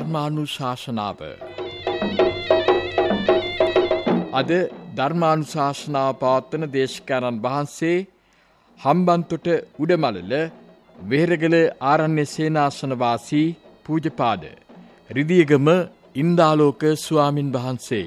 ධර්මානුශාසනාව. අද ධර්මානුශාසනා පාත්තන දේශකයන්න් වහන්සේ හම්බන්තොට උඩමලල වෙහෙරගල ආරණ්‍ය සේනාසන වාසී පූජපාද රිදියගම ඉන්දාලෝක ස්වාමින් වහන්සේ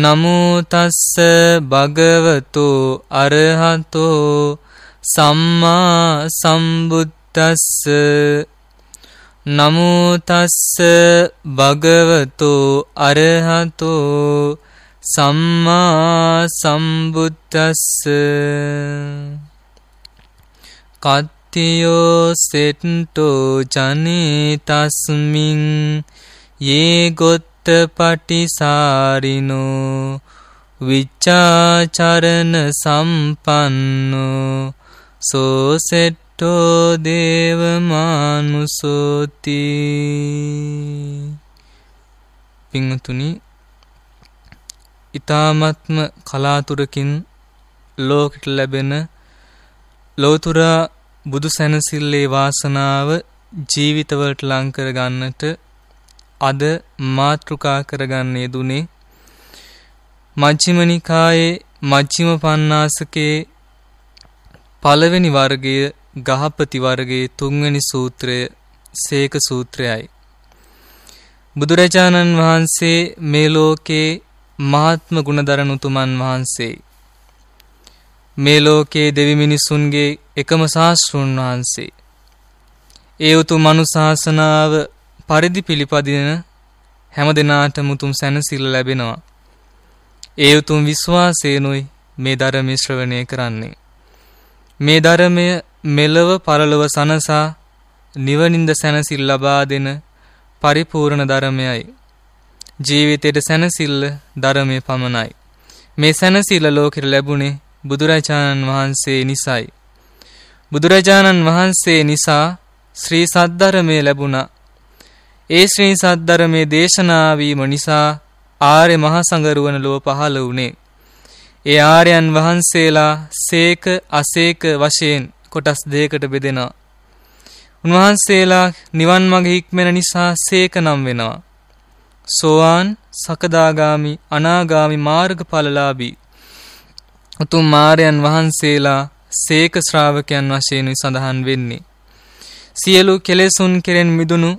නමුතස්ස භගවතු අරහතෝ සම්මා සම්බුද්දස්ස නමුතස්ස භගවතු අරහතෝ සම්මා සම්බුද්දස්ස කත්තියෝ සෙට්ටෝ ජනතස්මින් ඒගොත් පටිසාරිනෝ විච්චාචරණ සම්පන්නෝ සෝසෙට්ටෝ දේවමානුසෝති පිංහතුනි ඉතාමත්ම කලාතුරකින් ලෝකට ලැබෙන ලෝතුරා බුදු සැනසිල්ලේ වාසනාව ජීවිතවලට ලංකර ගන්නට අද මාතෘකා කරගන්නේ දුනේ මජ්ක්‍ධිම නිකායේ මජ්ක්‍ධිම පඤ්ඤාසකේ පළවෙනි වර්ගයේ ගහපති වර්ගයේ තුන්වෙනි සූත්‍රය සේක සූත්‍රයයි බුදුරජාණන් වහන්සේ මේ ලෝකේ මහත්ම ගුණදරන උතුමන් වහන්සේ මේ ලෝකේ දෙවි මිනිසුන්ගේ එකම ශාස්ත්‍රුන් වහන්සේ ඒ උතු මනුසාසනාව පරිදි පිළිපදින හැම දෙනාට මුතුම් සැනසිල්ල ලැබෙනවා. ඒ උතුම් විශ්වාසයෙනුයි මේ ධර්මය ශ්‍රවණය කරන්නේ. මේ ධර්මය මෙලව පරලොව සනසා නිවනින්ද සැනසිල් ලබා දෙන පරිපූර්ණ ධර්මයයි. ජීවිතයට සැනසිල්ල ධර්මය පමණයි. මේ සැනසිල්ල ලෝකෙට ලැබුණේ බුදුරජාණන් වහන්සේ නිසයි. බුදුරජාණන් වහන්සේ නිසා ශ්‍රී සද්ධර්මය ලැබුණා ඒ ශ්‍රී සද්ධර්මයේ දේශනාවීම නිසා ආර්ය මහා සංගරුවන ලෝ පහළ වුණේ. ඒ ආර්යයන් වහන්සේලා සේක අසේක වශයෙන් කොටස් දෙකකට බෙදෙනවා. උන්වහන්සේලා නිවන් මඟ හික්මෙන නිසා සේක නම් වෙනවා. සෝවාන්, සකදාගාමි, අනාගාමි මාර්ගඵලලාභී උතුම් මාර්යන් වහන්සේලා සේක ශ්‍රාවකයන් වශයෙන් සඳහන් වෙන්නේ. සියලු කෙලෙසුන් කෙරෙන් මිදුණු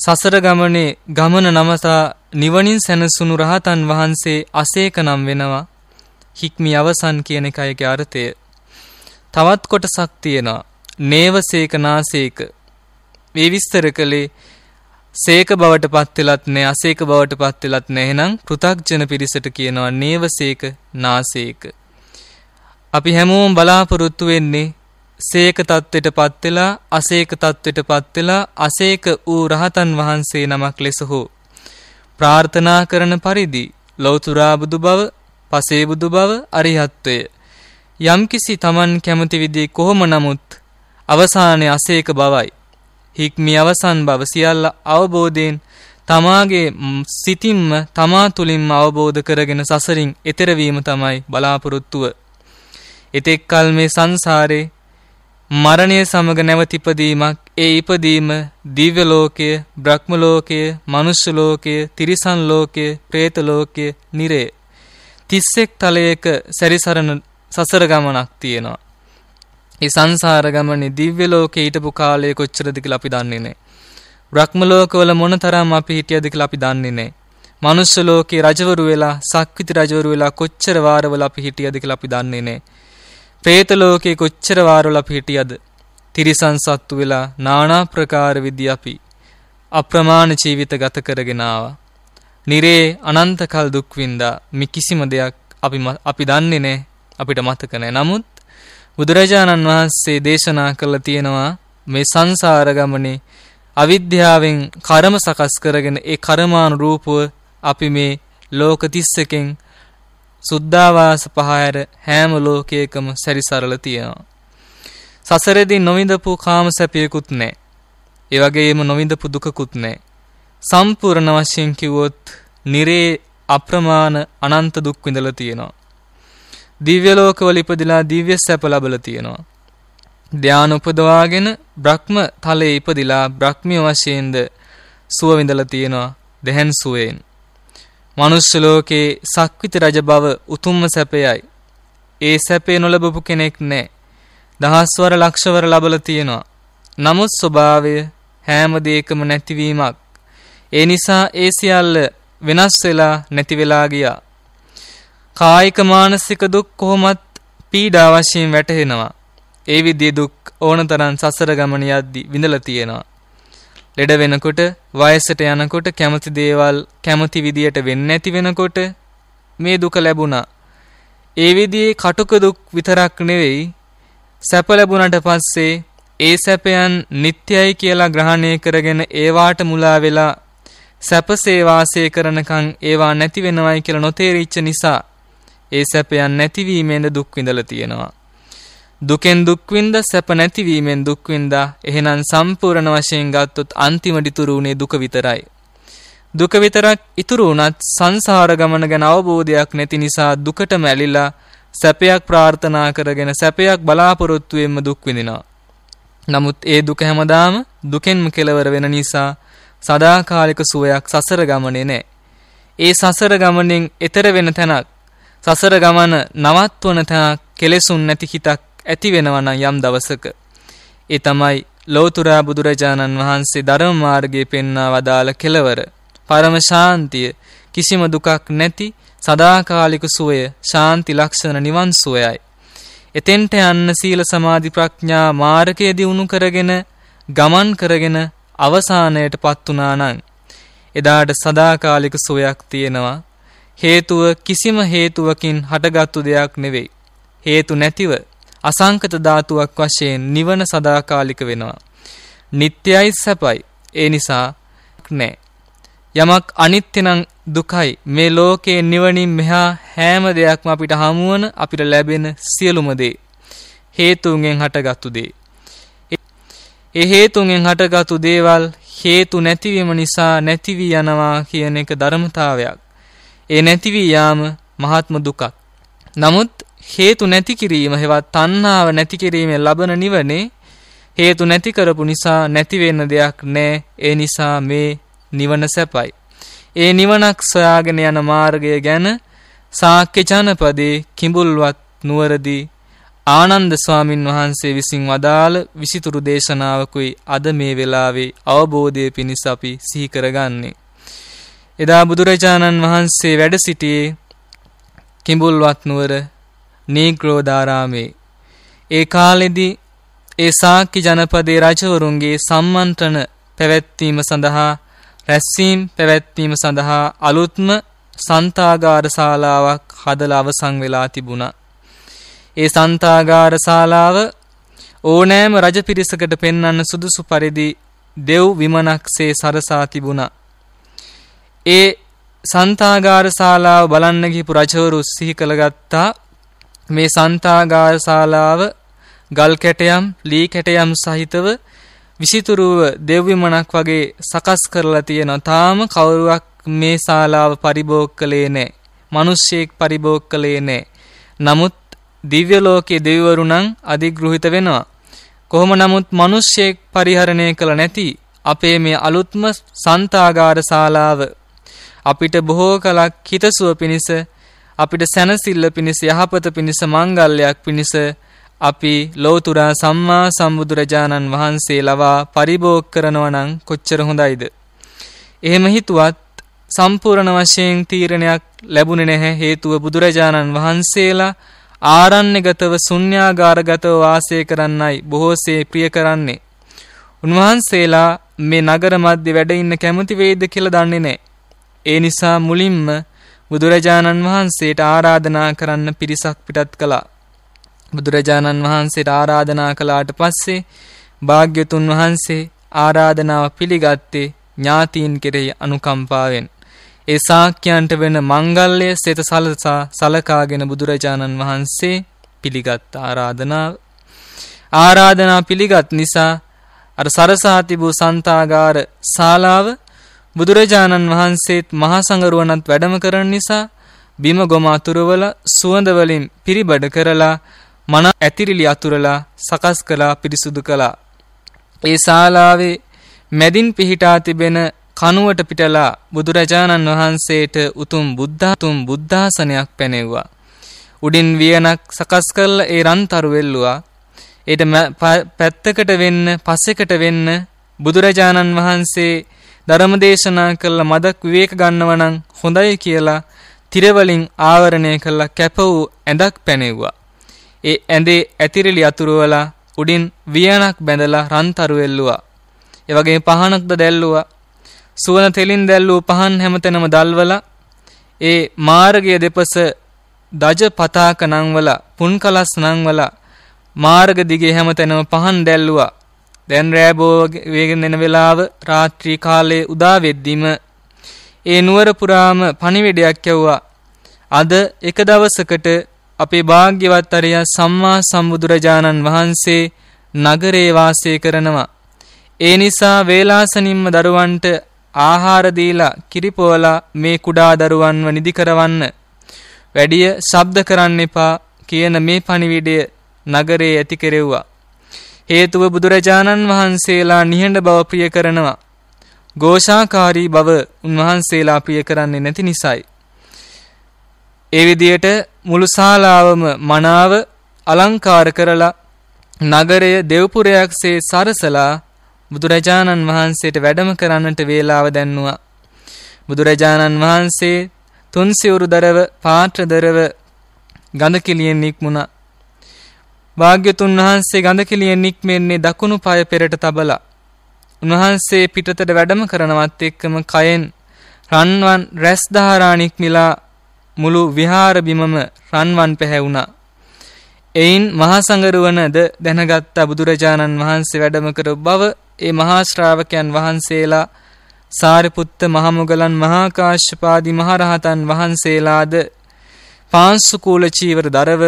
සසර ගමනේ ගමන නමතා නිවනින් සැනසුණු රහතන් වහන්සේ අසේක නම් වෙනවා හික්මි අවසන් කියන එකයිගේ අර්ථය තවත් කොටසක් තියෙනවා නේවසේක නාසේක මේ විස්තර කළේ සේක බවට පත් වෙලත් නැහැ අසේක බවට පත් වෙලත් නැහැ එහෙනම් පෘ탁ජන පිරිසට කියනවා නේවසේක නාසේක අපි හැමෝම බලාපොරොත්තු වෙන්නේ සේක තත්ත්වයට පත්වෙලා අසේක තත්ත්වයට පත්වෙලා අසේක වූ රහතන් වහන්සේ නමක් ලෙස හෝ ප්‍රාර්ථනා කරන පරිදි ලෞතුරා බුදු බව පසේ බුදු බව අරිහත්වය යම්කිසි Taman කැමති විදිහේ කොහොම නමුත් අවසානයේ අසේක බවයි හික්මි අවසන් බව සියල්ල අවබෝධයෙන් තමාගේ සිතින්ම තමා තුළින්ම අවබෝධ කරගෙන සසරින් එතෙර තමයි බලාපොරොත්තුව එතෙක් කල් මේ සංසාරේ මරණය සමග නැවතිපදීමක් ඒ ඉපදීම දිව්‍ය ලෝකය බ්‍රහ්ම ලෝකය මනුස්ස ලෝකය තිරිසන් ලෝකය പ്രേත ලෝකය නිරේ 31 තලයක සැරිසරන සසර ගමනක් තියෙනවා. මේ සංසාර ගමනේ දිව්‍ය ලෝකේ හිටපු කාලය කොච්චරද කියලා අපි දන්නේ නැහැ. බ්‍රහ්ම ලෝකවල මොනතරම් අපි හිටියද කියලා අපි දන්නේ නැහැ. මනුස්ස ලෝකේ රජවරු වෙලා සක්විති රජවරු වෙලා කොච්චර වාරවල අපි හිටියද කියලා අපි දන්නේ නැහැ. പ്രേත ලෝකේ කොච්චර වාරවල අපි හිටියද? තිරිසන් සත්තු වෙලා নানা ප්‍රකාර විදි අපි අප්‍රමාණ ජීවිත ගත කරගෙන ආවා. නිරේ අනන්ත කල් දුක් විඳා මේ කිසිම දෙයක් අපි අපි දන්නේ නැහැ අපිට මතක නැහැ. නමුත් බුදුරජාණන් වහන්සේ දේශනා කළ තියෙනවා මේ සංසාර ගමනේ අවිද්‍යාවෙන් කර්ම සකස් කරගෙන ඒ කර්මානුරූපව අපි මේ ලෝක 31කින් සුද්ධාවාස පහයර හැම ලෝකයකම සැරිසරල තියෙනවා. සසරෙදී නොවිඳපු කාම සැපියකුත් නැහැ. ඒ වගේම නොවිඳපු දුකකුත් නැහැ. සම්පූර්ණ වශයෙන් කිව්වොත් නිරේ අප්‍රමාණ අනන්ත දුක් විඳලා තියෙනවා. දිව්‍ය ලෝකවල ඉපදිලා දිව්‍ය සැප ලබලා තියෙනවා. ධාන උපදවාගෙන බ්‍රහ්ම තලයේ ඉපදිලා බ්‍රහ්මිය වශයෙන්ද සුව විඳලා තියෙනවා. දෙහන් සුවයෙන්. මනුස්ස ලෝකේ සක්විති රජ බව උතුම්ම සැපයයි. ඒ සැපේ නොලබපු කෙනෙක් නැහැ. දහස්වර ලක්ෂවර ලබලා තියෙනවා. නමුත් ස්වභාවය හැම දෙයකම නැතිවීමක්. ඒ නිසා ඒ සියල්ල වෙනස් වෙලා නැති වෙලා ගියා. කායික මානසික දුක් කොහොමත් පීඩා වශයෙන් වැටහෙනවා. ඒ විදිහේ දුක් ඕනතරම් සසර ගමන යද්දී විඳලා තියෙනවා. ලෙඩ වෙනකොට වයසට යනකොට කැමති දේවල් කැමති විදියට වෙන්නේ නැති වෙනකොට මේ දුක ලැබුණා. ඒ විදිහේ කටුක දුක් විතරක් නෙවෙයි සැප ලැබුණට පස්සේ ඒ සැපයන් නිත්‍යයි කියලා ග්‍රහණය කරගෙන ඒවාට මුලා වෙලා සැපසේ වාසය කරනකන් ඒවා නැති වෙනවයි කියලා නොතේරිච්ච නිසා ඒ සැපයන් නැතිවීමෙන්ද දුක් විඳලා තියෙනවා. දුකෙන් දුක්වින්ද සැප නැතිවීමෙන් දුක්වින්දා එහෙනම් සම්පූර්ණ වශයෙන් ගත්තොත් අන්තිමට ඉතුරු වුණේ දුක විතරයි. දුක විතරක් ඉතුරු වුණත් සංසාර ගමන ගැන අවබෝධයක් නැති නිසා දුකටම ඇලිලා සැපයක් ප්‍රාර්ථනා කරගෙන සැපයක් බලාපොරොත්තු වෙන්න දුක් විඳිනවා. නමුත් ඒ දුක හැමදාම දුකෙන්ම කෙලවර වෙන නිසා සදාකාලික සුවයක් සසර ගමනේ නැහැ. ඒ සසර ගමනෙන් එතර වෙන තැනක් සසර ගමන නවත්වන තැනක් කෙලෙසුන් නැති හිතක් ඇති වෙනවා නම් යම් දවසක ඒ තමයි ලෞතුරා බුදුරජාණන් වහන්සේ ධර්ම මාර්ගයේ පෙන්වා වදාළ කෙලවර පරම ශාන්තිය කිසිම දුකක් නැති සදාකාලික සුවය ශාන්ති ලක්ෂණ නිවන් සුවයයි එතෙන්ට යන්න සීල සමාධි ප්‍රඥා මාර්ගයේ දියුණු කරගෙන ගමන් කරගෙන අවසානයට පත් වුණා නම් එදාට සදාකාලික සුවයක් තියෙනවා හේතුව කිසිම හේතුවකින් හටගත්තු දෙයක් නෙවෙයි හේතු නැතිව අසංකත ධාතුවක් වශයෙන් නිවන සදාකාලික වෙනවා. නිට්ටයයි සැපයි. ඒ නිසා නැහැ. යමක් අනිත්‍ය නම් දුකයි. මේ ලෝකේ නිවනින් මෙහා හැම දෙයක්ම අපිට හමුවන අපිට ලැබෙන සියලුම දේ හේතුන්ගෙන් හටගත්තු දේ. ඒ හේතුන්ගෙන් හටගත්තු දේවල් හේතු නැතිවීම නිසා නැති වී යනවා කියන එක ධර්මතාවයක්. ඒ නැති වී යාම මහත්ම දුකක්. නමුත් හේතු නැති කිරීම හෙවත් තණ්හාව නැති කිරීමෙන් ලබන නිවනේ හේතු නැති කරපු නිසා නැති වෙන්න දෙයක් නැහැ. ඒ නිසා මේ නිවන සැපයි. ඒ නිවනක් සොයාගෙන යන මාර්ගය ගැන සාක්‍ය ජනපදයේ කිඹුල්වත් නුවරදී ආනන්ද ස්වාමින් වහන්සේ විසින් වදාළ විසිතුරු දේශනාවකුයි අද මේ වෙලාවේ අවබෝධය පිණිස අපි සිහි කරගන්නේ. එදා බුදුරජාණන් වහන්සේ වැඩ සිටියේ කිඹුල්වත් නුවර නීග්‍රෝධාරාමේ ඒ කාලෙදී ඒ සාක්‍ය ජනපදයේ රජවරුන්ගේ සම්මන්ත්‍රණ පැවැත්වීම සඳහා රැස්වීම් පැවැත්වීම සඳහා අලුත්ම සන්තාගාර ශාලාවක් හදලා අවසන් වෙලා තිබුණා. ඒ සන්තාගාර ශාලාව ඕනෑම රජ පිරිසකට පෙන්වන්න සුදුසු පරිදි දෙව් විමනක්සේ සරසා තිබුණා. ඒ සන්තාගාර ශාලාව බලන්න ගිහපු රජවරු සිහි කළගත්තා මේ සන්තාගාර ශාලාව ගල් කැටයම් ලී කැටයම් සහිතව විසිතුරුව දෙව්විමනක් වගේ සකස් කරලා තියෙනවා. තාම කවුරුවක් මේ ශාලාව පරිභෝග කළේ නැහැ. මිනිස්සෙක් පරිභෝග කළේ නැහැ. නමුත් දිව්‍ය ලෝකයේ දෙවිවරු නම් අධිග්‍රහිත වෙනවා. කොහොම නමුත් මිනිස්සෙක් පරිහරණය කළ නැති අපේ මේ අලුත්ම සන්තාගාර ශාලාව අපිට බොහෝ කලක් හිතසුව පිණිස අපිට සැනසිල්ල පිණිස යහපත පිණිස මංගල්‍යයක් පිණිස අපි ලෝතුරා සම්මා සම්බුදුරජාණන් වහන්සේ ලවා පරිභෝග කරනවා නම් කොච්චර හොඳයිද. එහෙම හිතුවත් සම්පූර්ණ වශයෙන් තීරණයක් ලැබුණේ නැහැ හේතුව බුදුරජාණන් වහන්සේලා ආරණ්‍යගතව ශුන්‍යාගාරගතව වාසය කරන්නයි බොහෝසේ ප්‍රිය කරන්නේ. උන්වහන්සේලා මේ නගර මැද්දේ වැඩ ඉන්න කැමති වෙයිද කියලා දන්නේ නැහැ. ඒ නිසා මුලින්ම බුදුරජාණන් වහන්සේට ආරාධනා කරන්න පිරිසක් පිටත් කළා. බුදුරජාණන් වහන්සේට ආරාධනා කළාට පස්සේ භාග්‍යතුන් වහන්සේ ආරාධනාව පිළිගත්තේ ඥාතීන් කෙරෙහි අනුකම්පාවෙන්. ඒ ශාක්‍යයන්ට වෙන මංගල්‍ය සිත සලසා සලකාගෙන බුදුරජාණන් වහන්සේ පිළිගත් ආරාධනාව ආරාධනා පිළිගත් නිසා අර සරසා තිබූ සන්තාගාර ශාලාව බුදුරජාණන් වහන්සේත් මහා සංගරුවනත් වැඩම කරන නිසා බිම ගොම අතුරවල සුවඳ වලින් පිරිබඩ කරලා මන ඇතිරිලි අතුරලා සකස් කළා පිරිසුදු කළා. ඒ ශාලාවේ මැදින් පිහිටා තිබෙන කනුවට පිටලා බුදුරජාණන් වහන්සේට උතුම් බුද්ධාතුම් බුද්ධාසනයක් පැනෙව්වා. උඩින් වියනක් සකස් කරලා ඒ රන්තරු වෙල්ලුවා. ඒට පැත්තකට වෙන්න, පස්සෙකට වෙන්න බුදුරජාණන් වහන්සේ ධර්ම දේශනා කළ මදක් විවේක ගන්නව නම් හොඳයි කියලා තිරවලින් ආවරණය කළ කැප වූ ඇඳක් පැනෙව්වා. ඒ ඇඳේ ඇතිරිලි අතුරුවලා උඩින් වියනක් බැඳලා රන්තරු එල්ලුවා. ඒ වගේ පහනක්ද දැල්ලුවා. සුවන තෙලින් දැල්ලූ පහන් හැමතැනම දල්වලා ඒ මාර්ගය දෙපස දජ පතාක නංවලා පුන්කලස් නංවලා මාර්ග දිගේ හැමතැනම පහන් දැල්ලුවා දැන් රෑබෝ වේගෙන එන වෙලාව රාත්‍රී කාලයේ උදා වෙද්දිම ඒ නුවර පුරාම පණිවිඩයක් යවුවා. අද එක දවසකට අපේ භාග්‍යවත් අරිය සම්මා සම්බුදුරජාණන් වහන්සේ නගරේ වාසය කරනවා. ඒ නිසා වේලාසනින්ම දරුවන්ට ආහාර දීලා කිරිපොවලා මේ කුඩා දරුවන්ව නිදි කරවන්න. වැඩිය ශබ්ද කරන්න එපා කියන මේ පණිවිඩය නගරේ ඇති කෙරෙව්වා. හේතුව බුදුරජාණන් වහන්සේලා නිහඬ බව ප්‍රිය කරනවා. ഘോഷාකාරී බව උන්වහන්සේලා ප්‍රිය කරන්නේ නැති නිසායි. ඒ විදියට මුළු ශාලාවම මනාව අලංකාර කරලා නගරය දෙව්පුරයක්සේ සරසලා බුදුරජාණන් වහන්සේට වැඩම කරන්නට වේලාව දැන්නුවා. බුදුරජාණන් වහන්සේ තුන්සිවුරුදරව පාත්‍රදරව ගඳ කිලියෙන් නික්මුණා. භාග්‍යතුන් වහන්සේ ගඳකිලියෙන් නික්මෙන්නේ දකුණු පාය පෙරට තබලා. උන්වහන්සේ පිටතට වැඩම කරනවත් එක්කම කයෙන් රන්වන් රැස් දහරාණික් මිලා මුළු විහාර බිමම රන්වන් පැහැවුණා. එයින් මහා සංගරුවනද දැනගත් බුදුරජාණන් වහන්සේ වැඩම කර බව ඒ මහා ශ්‍රාවකයන් වහන්සේලා සාරිපුත්ත මහ මොගලන් මහා කාශ්‍යපාදී මහ රහතන් වහන්සේලාද පාංශු කූල චීවර දරව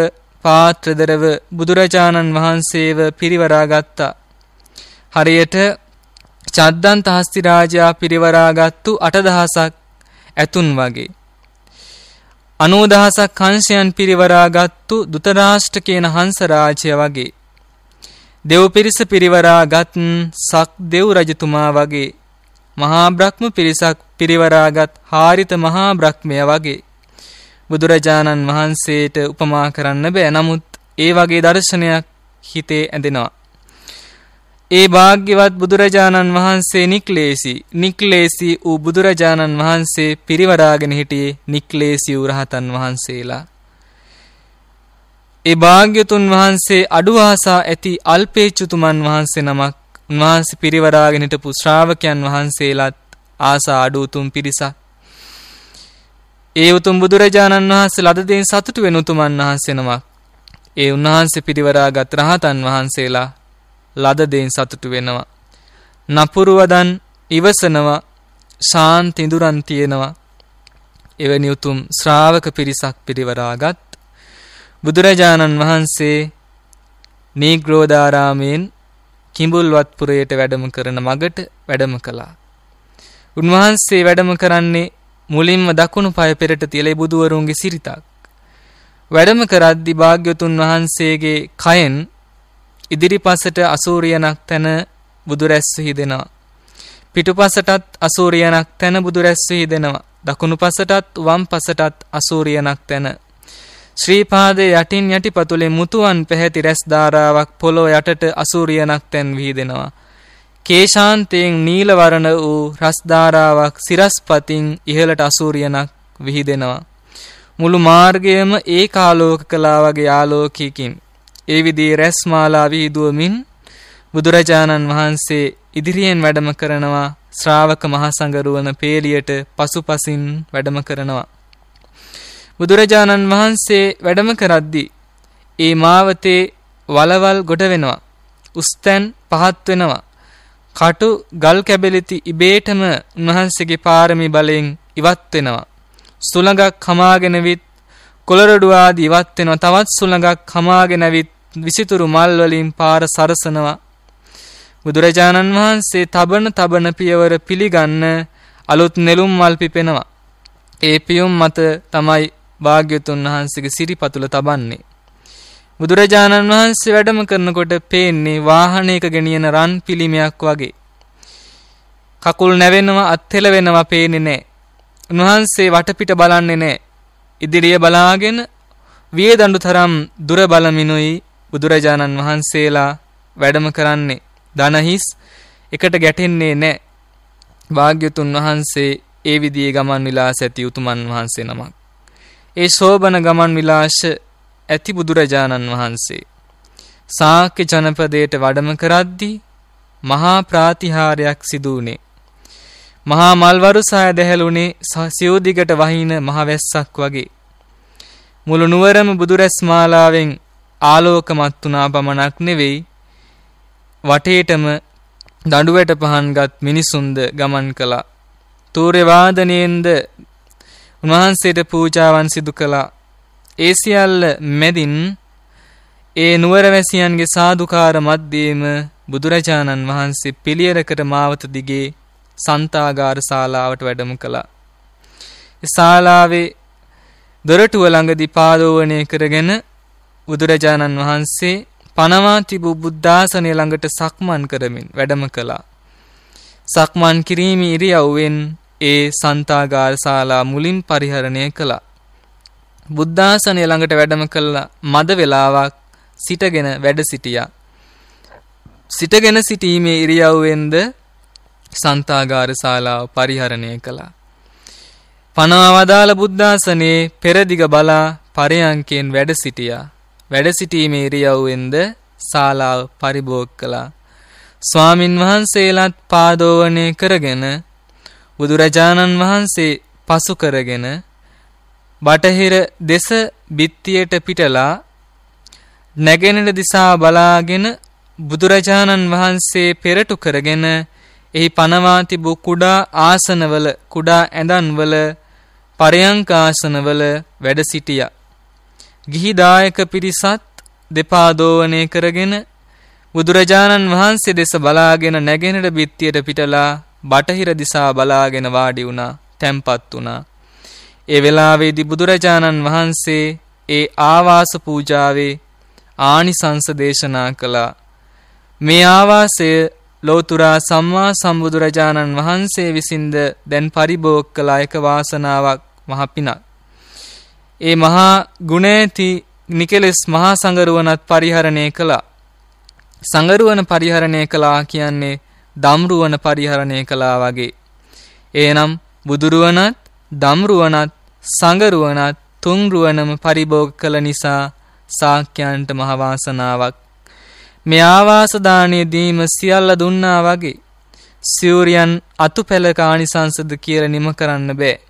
පාත්‍රදරව බුදුරජාණන් වහන්සේව පිරිවරා ගත්තා. හරියට චද්දන්ත හස්ති රාජයා පිරිවරාගත්තු 8000ක් ඇතුන් වගේ. 90000ක් හංසයන් පිරිවරාගත්තු දුතරාෂ්ට කියන හංස රාජය වගේ. දෙව් පිරිස පිරිවරාගත් සක් දෙව් රජතුමා වගේ. මහා බ්‍රහ්ම පිරිසක් පිරිවරාගත් හාරිත මහා බ්‍රහ්මය වගේ. බුදුරජාණන් වහන්සේට උපමා කරන්න බෑ. නමුත් ඒ වගේ දර්ශනයක් හිතේ ඇඳෙනවා. ඒ භාග්‍යවත් බුදුරජාණන් වහන්සේ නික්ලේසි නික්ලේසි වූ බුදුරජාණන් වහන්සේ පිරිවරාගෙන හිටියේ නික්ලේසි වූ රහතන් වහන්සේලා. ඒ භාග්‍යතුන් වහන්සේ අඩුවාසා ඇති අල්පේච්චුතුමන් වහන්සේ නමක් උන්වහන්සේ පිරිවරාගෙන හිටපු ශ්‍රාවකයන් වහන්සේලාත් ආසා අඩුතුම් පිරිසක් ඒ උතුම් බුදුරජාණන් වහන්සේ ලද දෙයින් සතුටු වෙන උතුමන් වහන්සේ නමක්. ඒ උන්වහන්සේ පිරිවරාගත් රහතන් වහන්සේලා ලද දෙයින් සතුටු වෙනවා. නපුරුවදන් ඉවසනවා ශාන්ත ඉඳුරන් තියෙනවා. එවැනි උතුම් ශ්‍රාවක පිරිසක් පිරිවරාගත් බුදුරජාණන් වහන්සේ නීග්‍රෝධාරාමයෙන් කිඹුල්වත්පුරයට වැඩම කරන මගට වැඩම කළා. උන්වහන්සේ වැඩම කරන්නේ මුලින්ම දකුණු පාය පෙරට තියලයි බුදුවරුන්ගේ සිරිතක්. වැඩම කරද්දි භාග්‍යතුන් වහන්සේගේ කයෙන් ඉදිරිපසට අසූරියනක් තැන බුදුරැස්සෙහි දෙනවා. පිටුපසටත් අසූරියනක් තැන බුදුරැස්සෙහි දෙනවා. දකුණු පසටත් වම් පසටත් අසූරියනක් තැන. ශ්‍රී පාදයේ යටින් යටිපතුලේ මුතුවන් පැහැති රැස් ධාරාවක් පොළොව යටට අසූරියනක් තැන් විහිදෙනවා. කේශාන්තයෙන් නීලවරණ වූ රස්ධාරාවක් සිරස්පතින් ඉහළට අසූරියනක් විහිදෙනවා. මුළු මාර්ගයම ඒ කාලෝක කලා වගේ ආලෝකයකින්. ඒ විදී රැස්මාලා විහිදුවමින් බුදුරජාණන් වහන්සේ ඉදිරියෙන් වැඩම කරනවා ශ්‍රාවක මහසඟරුවන පේලියට පසුපසින් වැඩම කරනවා. බුදුරජාණන් වහන්සේ වැඩම කරද්දී ඒ මාවතේ වලවල් ගොඩ වෙනවා. උස්තැන් පහත් වෙනවා. කටු ගල් කැබලිති ඉබේටම උන්වහන්සේගේ පාරමී බලයෙන් ඉවත් වෙනවා. සුළඟක් කමාගෙන විත් කොළරඩු ආදී ඉවත් වෙනවා. තවත් සුළඟක් කමාගෙන විත් විසිතුරු මල් වලින් පාර සරසනවා. බුදුරජාණන් වහන්සේ තබන තබන පියවර පිළිගන්න අලුත් නෙළුම් මල් පිපෙනවා. ඒ පියුම් මත තමයි භාග්‍යතුන් වහන්සේගේ සිරිපතුල තබන්නේ. බුදුරජාණන් වහන්සේ වැඩම කරනකොට පේන්නේ වාහනයක ගෙනියන රන් පිළිමයක් වගේ. කකුල් නැවෙනවා අත්හෙල වෙනවා පේන්නේ නැහැ. උන්වහන්සේ වටපිට බලන්නේ නැහැ. ඉදිරිය බලාගෙන වියදඬු තරම් දුර බලමිනුයි බුදුරජාණන් වහන්සේලා වැඩම කරන්නේ. ධනහිස් එකට ගැටෙන්නේ නැහැ. භාග්‍යතුන් වහන්සේ ඒ විදිහේ ගමන් විලාස ඇති උතුමන් වහන්සේ නමක්. ඒ ශෝබන ගමන් විලාස ඇති බුදුරජාණන් වහන්සේ සාක්‍ය ජනපදයට වැඩම කරද්දී මහා ප්‍රාතිහාරයක් සිදු වුණේ. මහා මල්වරුසාය දැහැළුණේ සියු දිගට වහින මහ වැස්සක් වගේ. මුළු නුවරම බුදුරැස් මාලාවෙන් ආලෝකමත් වුණා පමණක් නෙවෙයි වටේටම දඬුවට පහන්ගත් මිනිසුන්ද ගමන් කළා. තූර්ය වාදනයෙන්ද උන්වහන්සේට පූජාවන් සිදු කළා. ඒ සියල්ල මැදින් ඒ නුවරවැසියන්ගේ සාදුකාර මැද්දේම බුදුරජාණන් වහන්සේ පිළියරකට මාවත දිගේ සන්තාගාර ශාලාවට වැඩම කළා. ශාලාවේ දොරටුව ළඟදී පාදෝවණය කරගෙන බුදුරජාණන් වහන්සේ පනවා තිබූ බුද්ධාසනය ළඟට සක්මන් කරමින් වැඩම කළා. සක්මන් කිරීම ඉරියව්වෙන් ඒ සන්තාගාර ශාලා මුලින් පරිහරණය කළා. බුද්ධාසනය ළඟට වැඩම කළා මද වේලාවක් සිටගෙන වැඩ සිටියා. සිටගෙන සිටීමේ ඉරියව්වෙන්ද සන්තාගාර ශාලාව පරිහරණය කළා. පනවවදාල බුද්ධාසනයේ පෙරදිග බලා පරයන්කෙන් වැඩ සිටියා. වැඩ සිටීමේ ඉරියව්වෙන්ද ශාලාව පරිභෝග කළා. ස්වාමින් වහන්සේලාත් පාදෝවණය කරගෙන බුදුරජාණන් වහන්සේ පසු කරගෙන බටහිර දෙස බිත්තියට පිටලා නැගෙනට දිසා බලාගෙන බුදුරජාණන් වහන්සේ පෙරටු කරගෙන එහි පනවා තිබූ කුඩා ආසනවල කුඩා ඇඳන්වල පරයන්කාසනවල වැඩ සිටියා. ගිහි දායක පිරිසත් දෙපා දෝවණය කරගෙන බුදුරජාණන් වහන්සේ දෙස බලාගෙන නැගෙනට බිත්තියට පිටලා බටහිර දිසා බලාගෙන වාඩි වුණා, තැම්පත් වුණා. ඒ වෙලාවේදී බුදුරජාණන් වහන්සේ ඒ ආවාස පූජාවේ ආනිසංස දේශනා කළා. මේ ආවාසය ලෝතුරා සම්මා සම්බුදුරජාණන් වහන්සේ විසින්ද දැන් පරිභෝග කළ එක වාසනාවක් මහ පිනක්. ඒ මහා ගුණ ඇති නිකෙලස් මහා සංගරුවනත් පරිහරණය කළා. සංගරුවන පරිහරණය කළා කියන්නේ දම්රුවන පරිහරණය කළා වගේ. එනම් බුදුරුවනත් දම්රුවනත් සඟරුවනත් තුන්රුවනම පරිභෝග කළ නිසා සාක්‍යයන්ට මහවාසනාවක්. මෙ ආවාසදානය දීම සියල්ල දුන්නා වගේ. සිවුරියන් අතු පැලකානිසංසද කියල නිම කරන්න බෑ.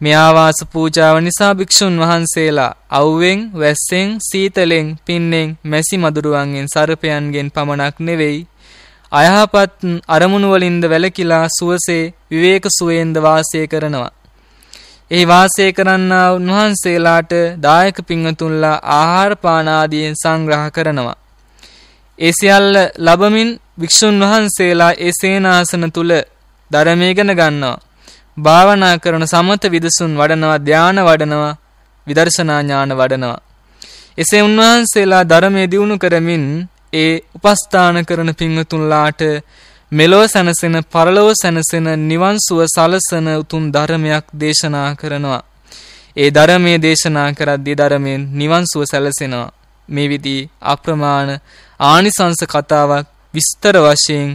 මෙ ආවාස පූජාව නිසා භික්‍ෂූන් වහන්සේලා අව්වෙන් වැස්සෙන් සීතලෙන් පින්නෙන් මැසි මදුරුවන්ගෙන් සරපයන්ගෙන් පමණක් නෙවෙයි අයහපත් අරමුණුවලින්ද වැලකිලා සුවසේ විවේක සුවයෙන්ද වාසය කරනවා. එහි වාසය කරන්නා උන්වහන්සේලාට දායක පිංවතුන්ලා ආහාර පාන ආදියෙන් සංග්‍රහ කරනවා. ඒ සියල්ල ලැබමින් වික්ෂුන් වහන්සේලා ඒ සේනාසන තුල ධර්ම ඉගෙන ගන්නවා. භාවනා කරන සමත විදසුන් වඩනවා ධාන වඩනවා විදර්ශනා ඥාන වඩනවා. එසේ උන්වහන්සේලා ධර්මයේ දියුණු කරමින් ඒ උපස්ථාන කරන පිංවතුන්ලාට මෙලොව සැනසෙන පරලොව සැනසෙන නිවන් සුව සලසන උතුම් ධර්මයක් දේශනා කරනවා. ඒ ධර්මයේ දේශනා කරද්දී ධර්මයෙන් නිවන් සුව සැලසෙනවා. මේ විදි අප්‍රමාණ ආනිසංස කතාවක් විස්තර වශයෙන්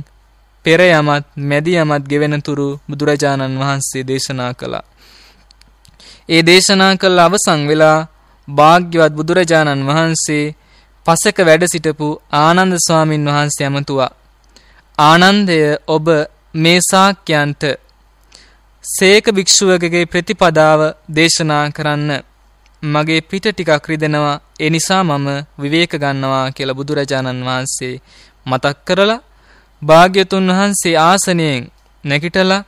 පෙර යමත් මැදි යමත් ගෙවෙන තුරු බුදුරජාණන් වහන්සේ දේශනා කළා. ඒ දේශනා කළ අවසන් වෙලා භාග්‍යවත් බුදුරජාණන් වහන්සේ පසක වැඩ සිටපු ආනන්ද ස්වාමින් වහන්සේ ඇමතුවා. ආනන්දය ඔබ මේ ශාක්‍යයන්ට සේක භික්ෂුවකගේ ප්‍රතිපදාව දේශනා කරන්න මගේ පිට ටිකක් රිදෙනවා ඒ නිසා මම විවේක ගන්නවා කියලා බුදුරජාණන් වහන්සේ මතක් කරලා භාග්‍යතුන් වහන්සේ ආසනයෙන් නැගිටලා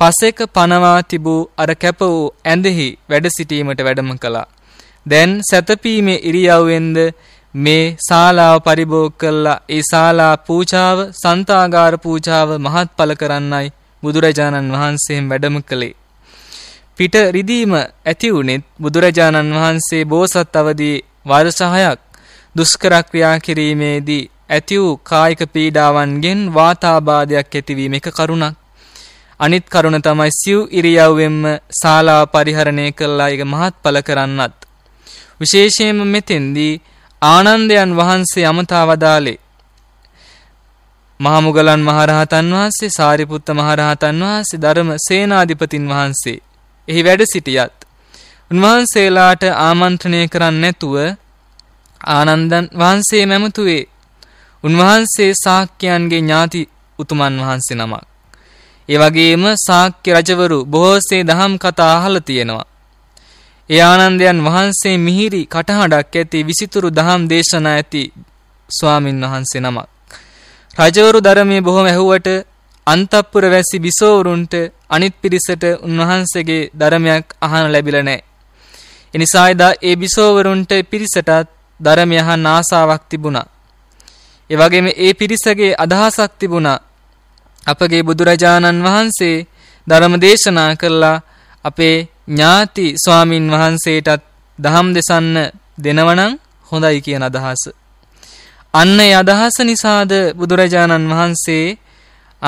පසෙක පනවා තිබූ අර කැප වූ ඇඳෙහි වැඩ සිටීමට වැඩම කළා. දැන් සැතපීමේ ඉරියව්වෙන්ද මේ ශාලාව පරිභෝග කළා ඒ ශාලා පූජාව සන්තාගාර පූජාව මහත්ඵල කරන්නයි බුදුරජාණන් වහන්සේම වැඩම කළේ පිට රිදීම ඇති වුනේත් බුදුරජාණන් වහන්සේ බෝසත් අවදී වර්ෂ 6ක් දුෂ්කර ක්‍රියා කිරීමේදී ඇති වූ කායික පීඩාවන්ගෙන් වාතාබාධයක් ඇතිවීම එක කරුණක් අනිත් කරුණ තමයි සිව් ඉරියව්වෙන්ම ශාලාව පරිහරණය කළා එක මහත්ඵල කරන්නත් විශේෂයෙන්ම මෙතෙන්දී ආනන්දයන් වහන්සේ අමතා වදාලේ මහමුගලන් මහරහතන් වහන්සේ සාරිපුත්ත මහරහතන් වහන්සේ ධර්ම සේනාධිපතින් වහන්සේ එහි වැඩ සිටියත් උන්වහන්සේලාට ආමන්ත්‍රණය කරන්න නැතුව ආනන්දන් වහන්සේ මැමතුවේ උන්වහන්සේ සාක්‍යයන්ගේ ඥාති උතුමන් වහන්සේ නමක් ඒ වගේම සාක්‍ය රජවරු බොහෝසේ දහම් කතා අහලා තියෙනවා ඒ ආනන්දයන් වහන්සේ මිහිරි කටහඬක් ඇති විසිතුරු දහම් දේශනා ඇති ස්වාමින් වහන්සේ නමක්. රජවරු ධර්මයේ බොහොම ඇහුවට අන්තප්පුර වැසි බිසෝවරුන්ට අනිත් පිරිසට උන්වහන්සේගේ ධර්මයක් අහන ලැබිලා නැහැ. එනිසා එදා ඒ බිසෝවරුන්ට පිරිසටත් ධර්මය අහන්න ආසාවක් තිබුණා. ඒ වගේම ඒ පිරිසගේ අදහසක් තිබුණා. අපගේ බුදුරජාණන් වහන්සේ ධර්ම දේශනා කළා අපේ ඥාති ස්වාමින් වහන්සේටත් දහම් දෙසන්න දෙනවනම් හොඳයි කියන අදහස. අන්න ඒ අදහස නිසාද බුදුරජාණන් වහන්සේ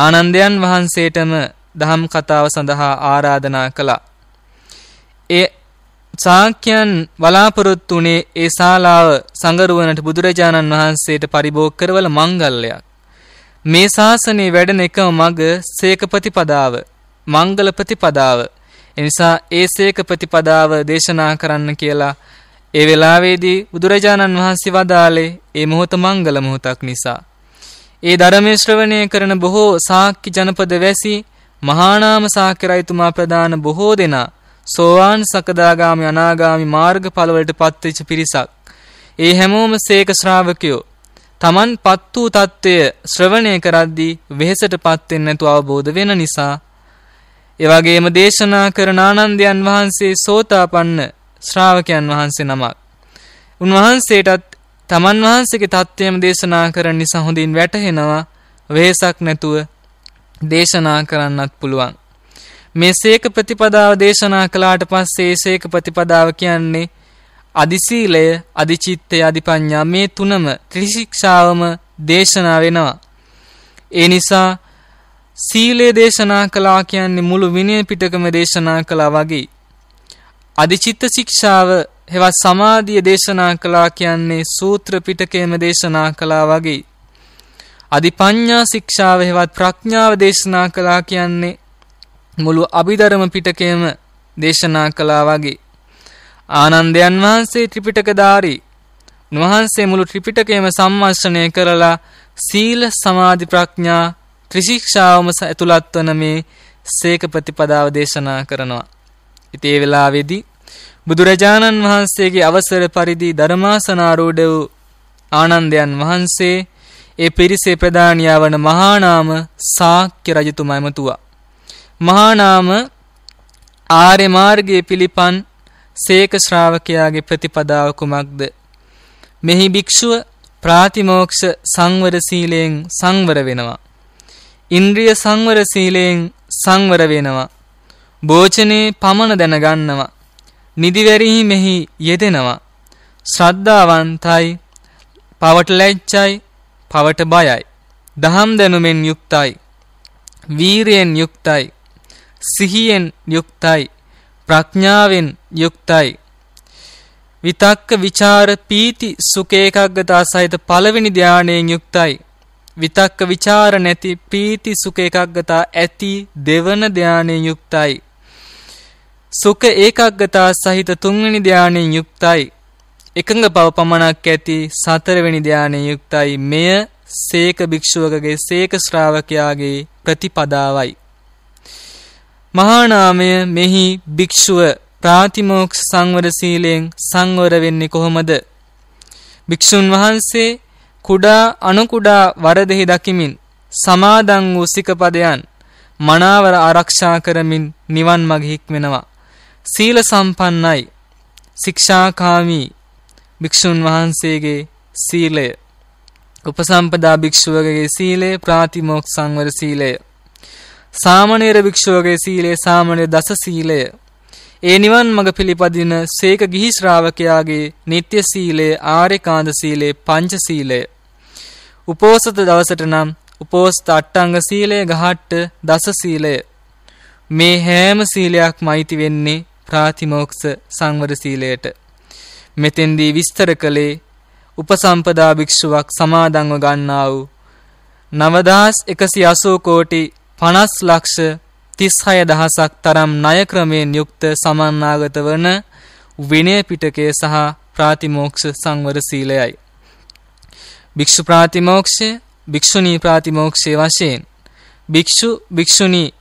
ආනන්දයන් වහන්සේටම දහම් කතාව සඳහා ආරාධනා කළා. ඒ සාක්‍යයන් බලාපොරොත්තුනේ ඒ ශාලාව සංගරුවනට බුදුරජාණන් වහන්සේට පරිභෝග කරවල මංගල්‍යයක්. මේ ශාසනයේ වැඩෙන එකම මඟ සේක ප්‍රතිපදාව, මංගල ප්‍රතිපදාව. එනිසා ඒසේක ප්‍රතිපදාව දේශනා කරන්න කියලා ඒ වෙලාවේදී බුදුරජාණන් වහන්සේ වදාලේ ඒ මොහොත මංගල මොහොතක් නිසා. ඒ ධර්මයේ ශ්‍රවණය කරන බොහෝ සාක්්‍ය ජනපද වැසි මහානාම සාක්‍ය රජතුමා ප්‍රදාන බොහෝ දෙනා සෝවාන් සකදාගාමි අනාගාමි මාර්ගඵලවලට පත්වෙච්ච පිරිසක්. ඒ හැමෝම සේක ශ්‍රාවකයෝ තමන් පත් වූ తত্ত্বය ශ්‍රවණය කරද්දී වෙහෙසටපත් වෙන්නේ නැතුව අවබෝධ වෙන නිසා එවැගේම දේශනා කරන ආනන්දයන් වහන්සේ සෝතාපන්න ශ්‍රාවකයන් වහන්සේ නමක්. උන්වහන්සේටත් තමන් වහන්සේගේ தත්ත්වයම දේශනා කරන නිසා හොඳින් වැටහෙනවා වෙහසක් නැතුව දේශනා කරන්නත් පුළුවන්. මේ සීක ප්‍රතිපදාව දේශනා කළාට පස්සේ සීක ප්‍රතිපදාව කියන්නේ අදිශීලය, අදිචිත්තය, අදිපඤ්ඤා මේ තුනම ත්‍රිශික්ෂාවම දේශනා වෙනවා. ඒ නිසා සීලේ දේශනා කළා කියන්නේ මුළු විනය පිටකම දේශනා කළා වගේ. අධිචිත්ත ශික්ෂාව හෙවත් සමාධිය දේශනා කළා කියන්නේ සූත්‍ර පිටකයේම දේශනා කළා වගේ. අධිපඤ්ඤා ශික්ෂාව හෙවත් ප්‍රඥාව දේශනා කළා කියන්නේ මුළු අභිධර්ම පිටකයේම දේශනා කළා වගේ. ආනන්දයන් වහන්සේ ත්‍රිපිටකධාරී උන්වහන්සේ මුළු ත්‍රිපිටකයම සම්මර්ෂණය කරලා සීල සමාධි ප්‍රඥා ත්‍රිශික්ෂාවම ඇතුළත් වන මේ සේක ප්‍රතිපදාව දේශනා කරනවා. ඉතින් ඒ වෙලාවේදී බුදුරජාණන් වහන්සේගේ අවසර පරිදි ධර්මාසනාරූඪ වූ ආනන්දයන් වහන්සේ ඒ පිරිසේ ප්‍රධානියා වන මහානාම ශාක්‍ය රජතුමා එමතුවා. මහානාම ආර්ය මාර්ගයේ පිළිපන් සේක ශ්‍රාවකයාගේ ප්‍රතිපදාව කුමක්ද? මෙහි භික්ෂුව ප්‍රාතිමෝක්ෂ සංවර සීලයෙන් සංවර වෙනවා. ඉන්ද්‍රිය සංවර සීලයෙන් සංවර වෙනවා. භෝජනේ පමණ දැනගන්නවා. නිදිවැරීමෙහි යෙදෙනවා. ශ්‍රද්ධාවන්තයි, පවට ලැජ්ජයි, පවට බයයි. දහම් දැනුමෙන් යුක්තයි. වීරයෙන් යුක්තයි. සිහියෙන් යුක්තයි. ප්‍රඥාවෙන් යුක්තයි. විතක්ක විචාර පීති සුඛ ඒකග්ගතා සහිත පළවෙනි ධානයෙන් යුක්තයි විතක්ක ਵਿਚාර නැති පීති සුඛ එකග්ගතා ඇති දෙවන ධානයෙන් යුක්තයි. සුඛ ඒකග්ගතා සහිත තුන්වෙනි ධානයෙන් යුක්තයි. එකඟ බව පමණක් ඇති සතරවෙනි ධානයෙන් යුක්තයි. මෙය සේක භික්ෂුවකගේ සේක ශ්‍රාවකයාගේ ප්‍රතිපදාවයි. මහා නාමය මෙහි භික්ෂුව ප්‍රාතිමෝක්ෂ සංවර සීලෙන් සංවර වෙන්නේ කොහොමද? භික්ෂුන් වහන්සේ කුඩා අනුකුඩා වරදෙහි දකිමින් සමාදන් වූ සිකපදයන් මනාවර ආරක්ෂා කරමින් නිවන් මඟ හික්මෙනවා. සීල සම්පන්නයි ශික්ෂාකාමී භික්ෂුන් වහන්සේගේ සීලය උපසම්පදා භික්ෂුවගේ සීලය ප්‍රාතිමෝක්ෂ සංවර සීලය සාමණේර භික්ෂුවගේ සීලය සාමණේර දස සීලය ඒ නිවන් මඟ පිළිපදින සීක ගිහි ශ්‍රාවකයාගේ නিত্য සීලය ආර්යකාන්ත සීලය පංච සීලය උපෝසත දවසට නම් උපෝසත අට්ටංග සීලය ගහට්ට දස සීලය. මේ හැම සීලයක් මයිති වෙන්නේ ප්‍රාතිමෝක්ෂ සංවර සීලයට. මෙතෙන්දී විස්තර කළේ උපසම්පදා භික්ෂුවක් සමාදන්ව ගන්නා වූ 9180 කෝටි 50 ලක්ෂ 36 දහසක් තරම් ණය ක්‍රමයෙන් යුක්ත සමන්නාගත වන විනය පිටකය සහ ප්‍රාතිමෝක්ෂ සංවර සීලයයි. භික්ෂු ප්‍රාතිමෝක්ෂය භික්ෂුණී ප්‍රාතිමෝක්ෂය වශයෙන් භික්ෂු භික්ෂුණී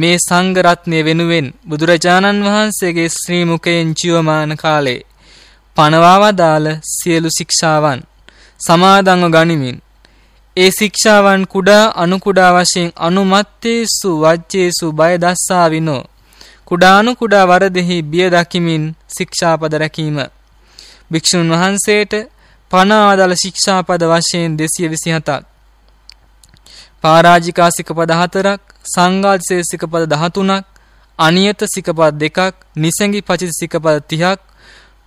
මේ සංඝ රත්නය වෙනුවෙන් බුදුරජාණන් වහන්සේගේ ශ්‍රී මුඛයෙන් ජීවමාන කාලේ පනවාවදාල සියලු ශික්ෂාවන් සමාදන්ව ගනිමින් ඒ ශික්ෂාවන් කුඩා අනු කුඩා වශයෙන් අනුමත්තේසු වජ්ජේසු බය දස්සා විනෝ කුඩානු කුඩා වරදෙහි බිය දකිමින් ශික්ෂාපද රැකීම භික්ෂුන් වහන්සේට පනාදල ශික්ෂාපද වශයෙන් 227ක් පරාජිකාසික පද 4ක් සංඝාතිශේෂික පද 13ක් අනියත සික පද 2ක් නිසැඟි පචිත සික පද 30ක්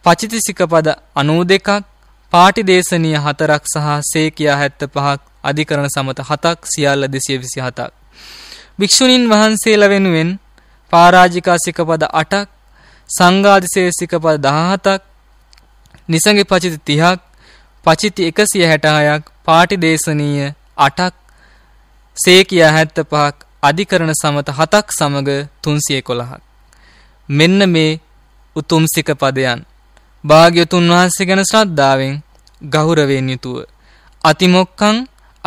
පචිත සික පද 92ක් පාටිදේශනීය 4ක් සහ සේකියා 75ක් අධිකරණ සමත 7ක් සියල්ල 227ක් භික්ෂුණීන් වහන්සේලා වෙනුවෙන් පරාජිකාසික පද 8ක් සංඝාතිශේෂික පද 17ක් නිසැඟි පචිත 30ක් පචිති එකසිය හැටහයක් පාටිදේශනීය අටක් සේකයා හැත්ත පහක් අධිකරණ සමත හතක් සමඟ තුන්සිය කොළහක්. මෙන්න මේ උතුම්සික පදයන්. භාග්‍යතුන් වහන්සේ ගැන ශ්‍රද්ධාවෙන් ගෞරවයෙන් යුතුව. අතිමොක්කං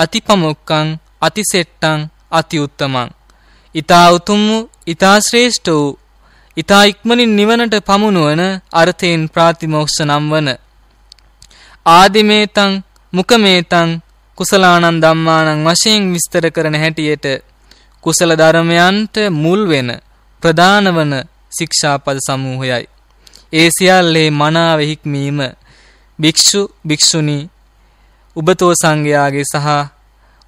අතිපමොක්කං අතිසෙට්ටං අතිඋත්තමං. ඊතා උතුම් වූ ඊතා ශ්‍රේෂ්ඨ වූ ඊතා ඉක්මනින් නිවනට පමුණුවන අර්ථයෙන් ප්‍රාතිමෝක්ෂ නම් වන ආදිමේතං මුකමේතං කුසලානං ධම්මානං වශයෙන් විස්තර කරන හැටියට කුසල ධර්මයන්ට මුල් වෙන ප්‍රධාන වන ශික්ෂාපද සමූහයයි. ඒ සියල්ලේ මනාව හික්මීම භික්ෂු භික්ෂුණී උබතෝ සංඝයාගේ සහ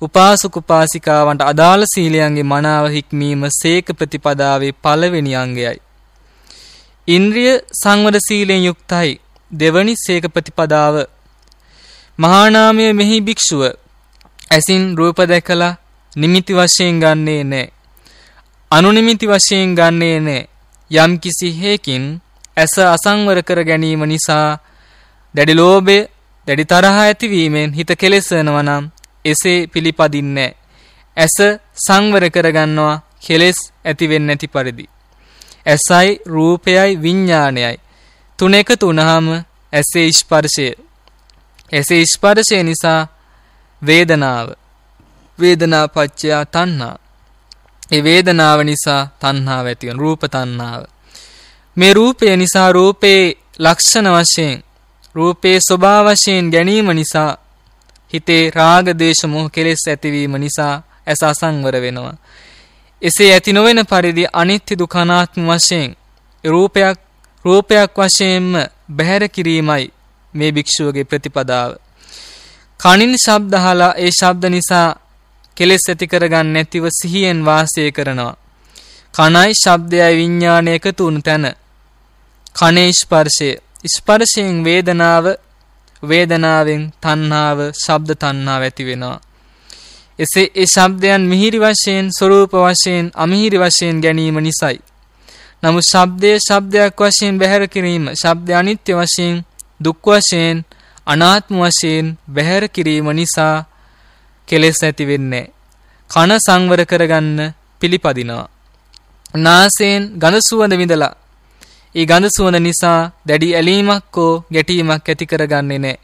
උපාසක උපාසිකාවන්ට අදාළ සීලයන්ගේ මනාව හික්මීම සීක ප්‍රතිපදාවේ පළවෙනි අංගයයි. ඉන්ද්‍රිය සංවර සීලෙන් යුක්තයි දෙවනි සීක ප්‍රතිපදාව මහානාමය මෙහි භික්ෂුව ඇසින් රූප දැකලා නිමිති වශයෙන් ගන්නේ නෑ. අනුනිමිති වශයෙන් ගන්නේ නෑ. යම් කිසි හේකින් ඇස අසංවර කර ගැනීම නිසා දැඩි ලෝභය දැඩි තරහ ඇතිවීමෙන් හිත කෙලෙසනවා නම් එසේ පිළිපදින්නේ ඇස සංවර කරගන්නවා කෙලෙස් ඇති වෙන්නේ නැති පරිදි. ඇසයි රූපයයි විඤ්ඤාණයයි තුන එකතු වුනහම ඇසේ ස්පර්ශය එසේ ස්පර්ශය නිසා වේදනාව වේදනා පච්චයා තණ්හා ඒ වේදනාව නිසා තණ්හාව ඇති වෙන රූප තණ්හාව මේ රූපය නිසා රූපේ ලක්ෂණ වශයෙන් රූපේ ස්වභාව වශයෙන් ගැනීම නිසා හිතේ රාග දේශ මොහ කෙලෙස් ඇතිවීම නිසා ඇස අසංවර වෙනවා එසේ ඇති නොවන පරිදි අනිත්‍ය දුකනාත්ම වශයෙන් රූපයක් රූපයක් වශයෙන්ම බැහැර කිරීමයි මේ භික්ෂුවගේ ප්‍රතිපදාව. කනින් ශබ්ද අහලා ඒ ශබ්ද නිසා කෙලෙස් ඇති කරගන්න නැතිව සිහියෙන් වාසය කරනවා. කනයි ශබ්දයයි විඥාණය එකතු වුණු තැන කනේ ස්පර්ශය ස්පර්ශයෙන් වේදනාව වේදනාවෙන් තණ්හාව ශබ්ද තණ්හාව ඇති වෙනවා. එසේ ඒ ශබ්දයන් මිහිරි වශයෙන් ස්වરૂප වශයෙන් අමිහිරි වශයෙන් ගැනීම නිසායි. නමුත් ශබ්දයේ ශබ්දයක් වශයෙන් බැහැර කිරීම ශබ්ද අනිත්‍ය වශයෙන් දුක් වශයෙන් අනාත්ම වශයෙන් බැහැර කිරීම නිසා කෙලෙස් නැති වෙන්නේ. කන සංවර කරගන්න පිළිපදිනවා. නාසයෙන් ගඳ සුවඳ විඳලා ඒ ගඳ සුවඳ නිසා දැඩි ඇලීමක් හෝ ගැටීමක් ඇති කරගන්නේ නැහැ.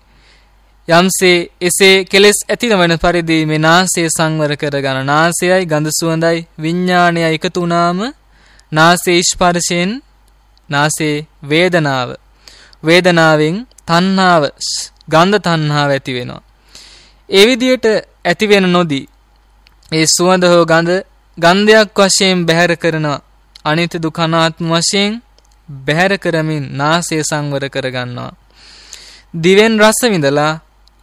යම්සේ එසේ කෙලෙස් ඇතිවන පරිදි මේ නාසය සංවර කරගන නාසයයි ගඳ සුවඳයි විඥාණය එකතු වුණාම නාසයේ ස්පර්ශයෙන් නාසයේ වේදනාව වේදනාවෙන් තණ්හාව ගන්ධ තණ්හාව ඇති වෙනවා. ඒ විදියට ඇති වෙන නොදී ඒ සුවඳ හෝ ගඳ ගන්ධයක් වශයෙන් බැහැර කරන අනිත්‍ය දුකනාත්ම වශයෙන් බැහැර කරමින් නාසය සංවර කරගන්නවා. දිවෙන් රස විඳලා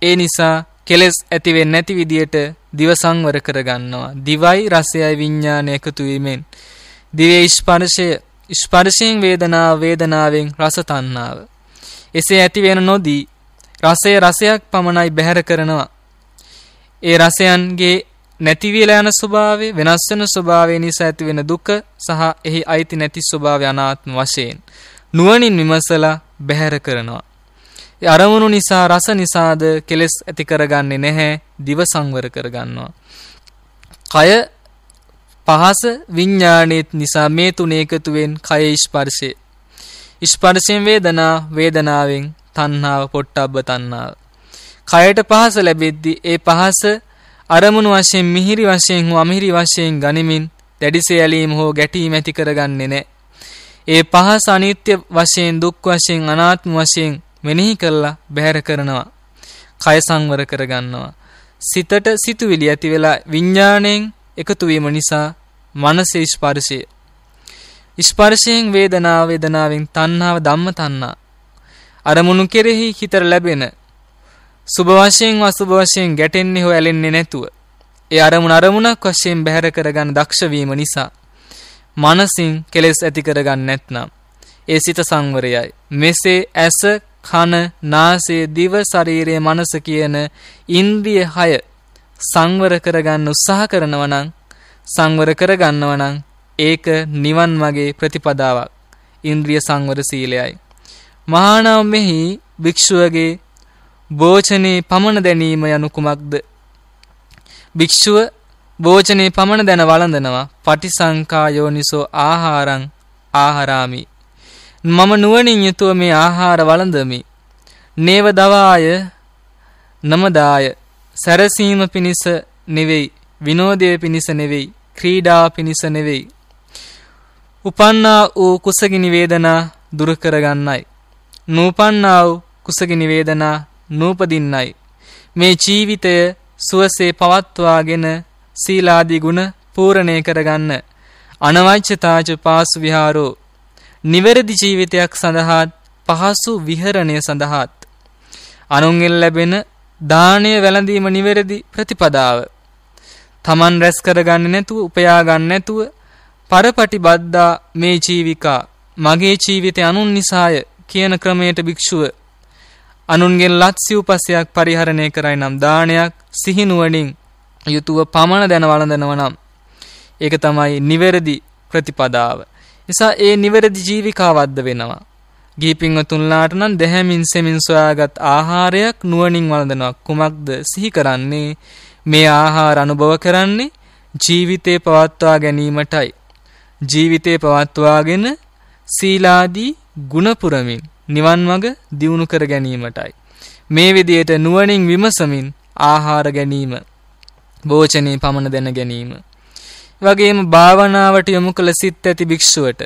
ඒ නිසා කෙලෙස් ඇති වෙන්නේ නැති විදියට දිව සංවර කරගන්නවා. දිවයි රසයයි විඥාන එකතු වීමෙන් දිවේ ස්පර්ශය ස්පර්ශයෙන් වේදනාව වේදනාවෙන් රස තණ්හාව එසේ ඇතිවෙන නොදී රසය රසයක් පමණයි බැහැර කරනවා. ඒ රසයන්ගේ නැතිවිලා යන ස්වභාවය වෙනස් වෙන ස්වභාවය නිසා ඇතිවෙන දුක සහ එහි අයිති නැති ස්වභාවය අනාත්ම වශයෙන් නුවණින් විමසලා බැහැර කරනවා. ඒ අරමුණු නිසා රස නිසාද කෙලෙස් ඇති කරගන්නේ නැහැ දිව සංවර කරගන්නවා. කය පහස විඤ්ඤාණෙත් නිසා මේ තුන එකතුවෙන් කය ස්පර්ශේ ස්පර්ශයෙන් වේදනා වේදනාවෙන් තණ්හාව පොට්ටබ්බ තණ්හාව. කයට පහස ලැබෙද්දී ඒ පහස අරමුණු වශයෙන් මිහිරි වශයෙන් හෝ අමිහිරි වශයෙන් ගනිමින් දැඩිසේ ඇලීම හෝ ගැටීම ඇති කරගන්නේ නැහැ. ඒ පහස අනිත්‍ය වශයෙන් දුක් වශයෙන් අනාත්ම වශයෙන් මෙනෙහි කරලා බැහැර කරනවා. කය සංවර කරගන්නවා. සිතට සිතුවිලි ඇති වෙලා විඥාණයෙන් එකතු වීම නිසා මනසේ ස්පර්ශය ස්පර්ශයෙන් වේදනාව වේදනාවෙන් තණ්හාව ධම්ම තණ්හා අරමුණු කෙරෙහි හිතර ලැබෙන සුභ වශයෙන් අසුභ වශයෙන් ගැටෙන්නේ හෝ ඇලෙන්නේ නැතුව ඒ අරමුණ අරමුණක් වශයෙන් බැහැර කරගන්න දක්ෂ වීම නිසා මනසින් කෙලෙස් ඇති කරගන්න නැත්නම් ඒ සිත සංවරයයි මෙසේ ඇස කන නාසය දිව ශරීරය මනස කියන ඉන්ද්‍රිය 6 සංවර කරගන්න උත්සාහ කරනවා නම් සංවර කරගන්නවා නම් ඒක නිවන් මගේ ප්‍රතිපදාවක්. ඉන්ද්‍රිය සංවර සීලයයි. මහානාම මෙහි භික්ෂුවගේ භෝජනේ පමණ දැනීම යනු කුමක්ද? භික්ෂුව භෝජනේ පමණ දැන වළඳනවා. පටිසංකා යෝනිසෝ ආහාරං ආහාරාමි. මම නුවණින් යුතුව මේ ආහාර වළඳමි. නේව දවාය නමදාය සැරසීම පිණිස නෙවෙයි විනෝදය පිණිස නෙවෙයි ක්‍රීඩා පිණිස නෙවෙයි උපන්නා වූ කුසගිනි වේදනා දුරු කරගන්නයි. නූපන්නා වූ කුසගිනි වේදනා නූපදින්නයි. මේ ජීවිතය සුවසේ පවත්වාගෙන සීලාදී ගුණ පූර්ණේ කරගන්න. අනවශ්‍යතාච පාසු විහාරෝ. නිවැරදි ජීවිතයක් සඳහාත් පහසු විහරණය සඳහාත්. අනුන්ගෙන් ලැබෙන දානය වැළඳීම නිවැරදි ප්‍රතිපදාව. තමන් රැස් කරගන්නේ නැතුව උපයා ගන්න නැතුව පරපටි බද්දා මේ ජීවිකා මගේ ජීවිතය අනුන් නිසාය කියන ක්‍රමයට භික්ෂුව අනුන්ගෙන් ලත් සිව්පසයක් පරිහරණය කරයි නම් දානයක් සිහිනුවණින් යුතුව පමණ දැන වළඳනව නම් ඒක තමයි නිවැරදි ප්‍රතිපදාව. නිසා ඒ නිවැරදි ජීවිකාවද්ද වෙනවා. ගීපින්වතුන්ලාට නම් දෙහැමින් සෙමින් සොයාගත් ආහාරයක් නුවණින් වළඳනවා. කුමක්ද සිහි කරන්නේ? මේ ආහාර අනුභව කරන්නේ ජීවිතේ පවත්වා ගැනීමටයි. ජීවිතේ පවත්වාගෙන සීලාදී ගුණ පුරමින් නිවන් මඟ දියුණු කර ගැනීමටයි. මේ විදියට නුවණින් විමසමින් ආහාර ගැනීම භෝජනේ පමණ දැන ගැනීම වගේම භාවනාවට යොමු කළ සිත් ඇති භික්ෂුවට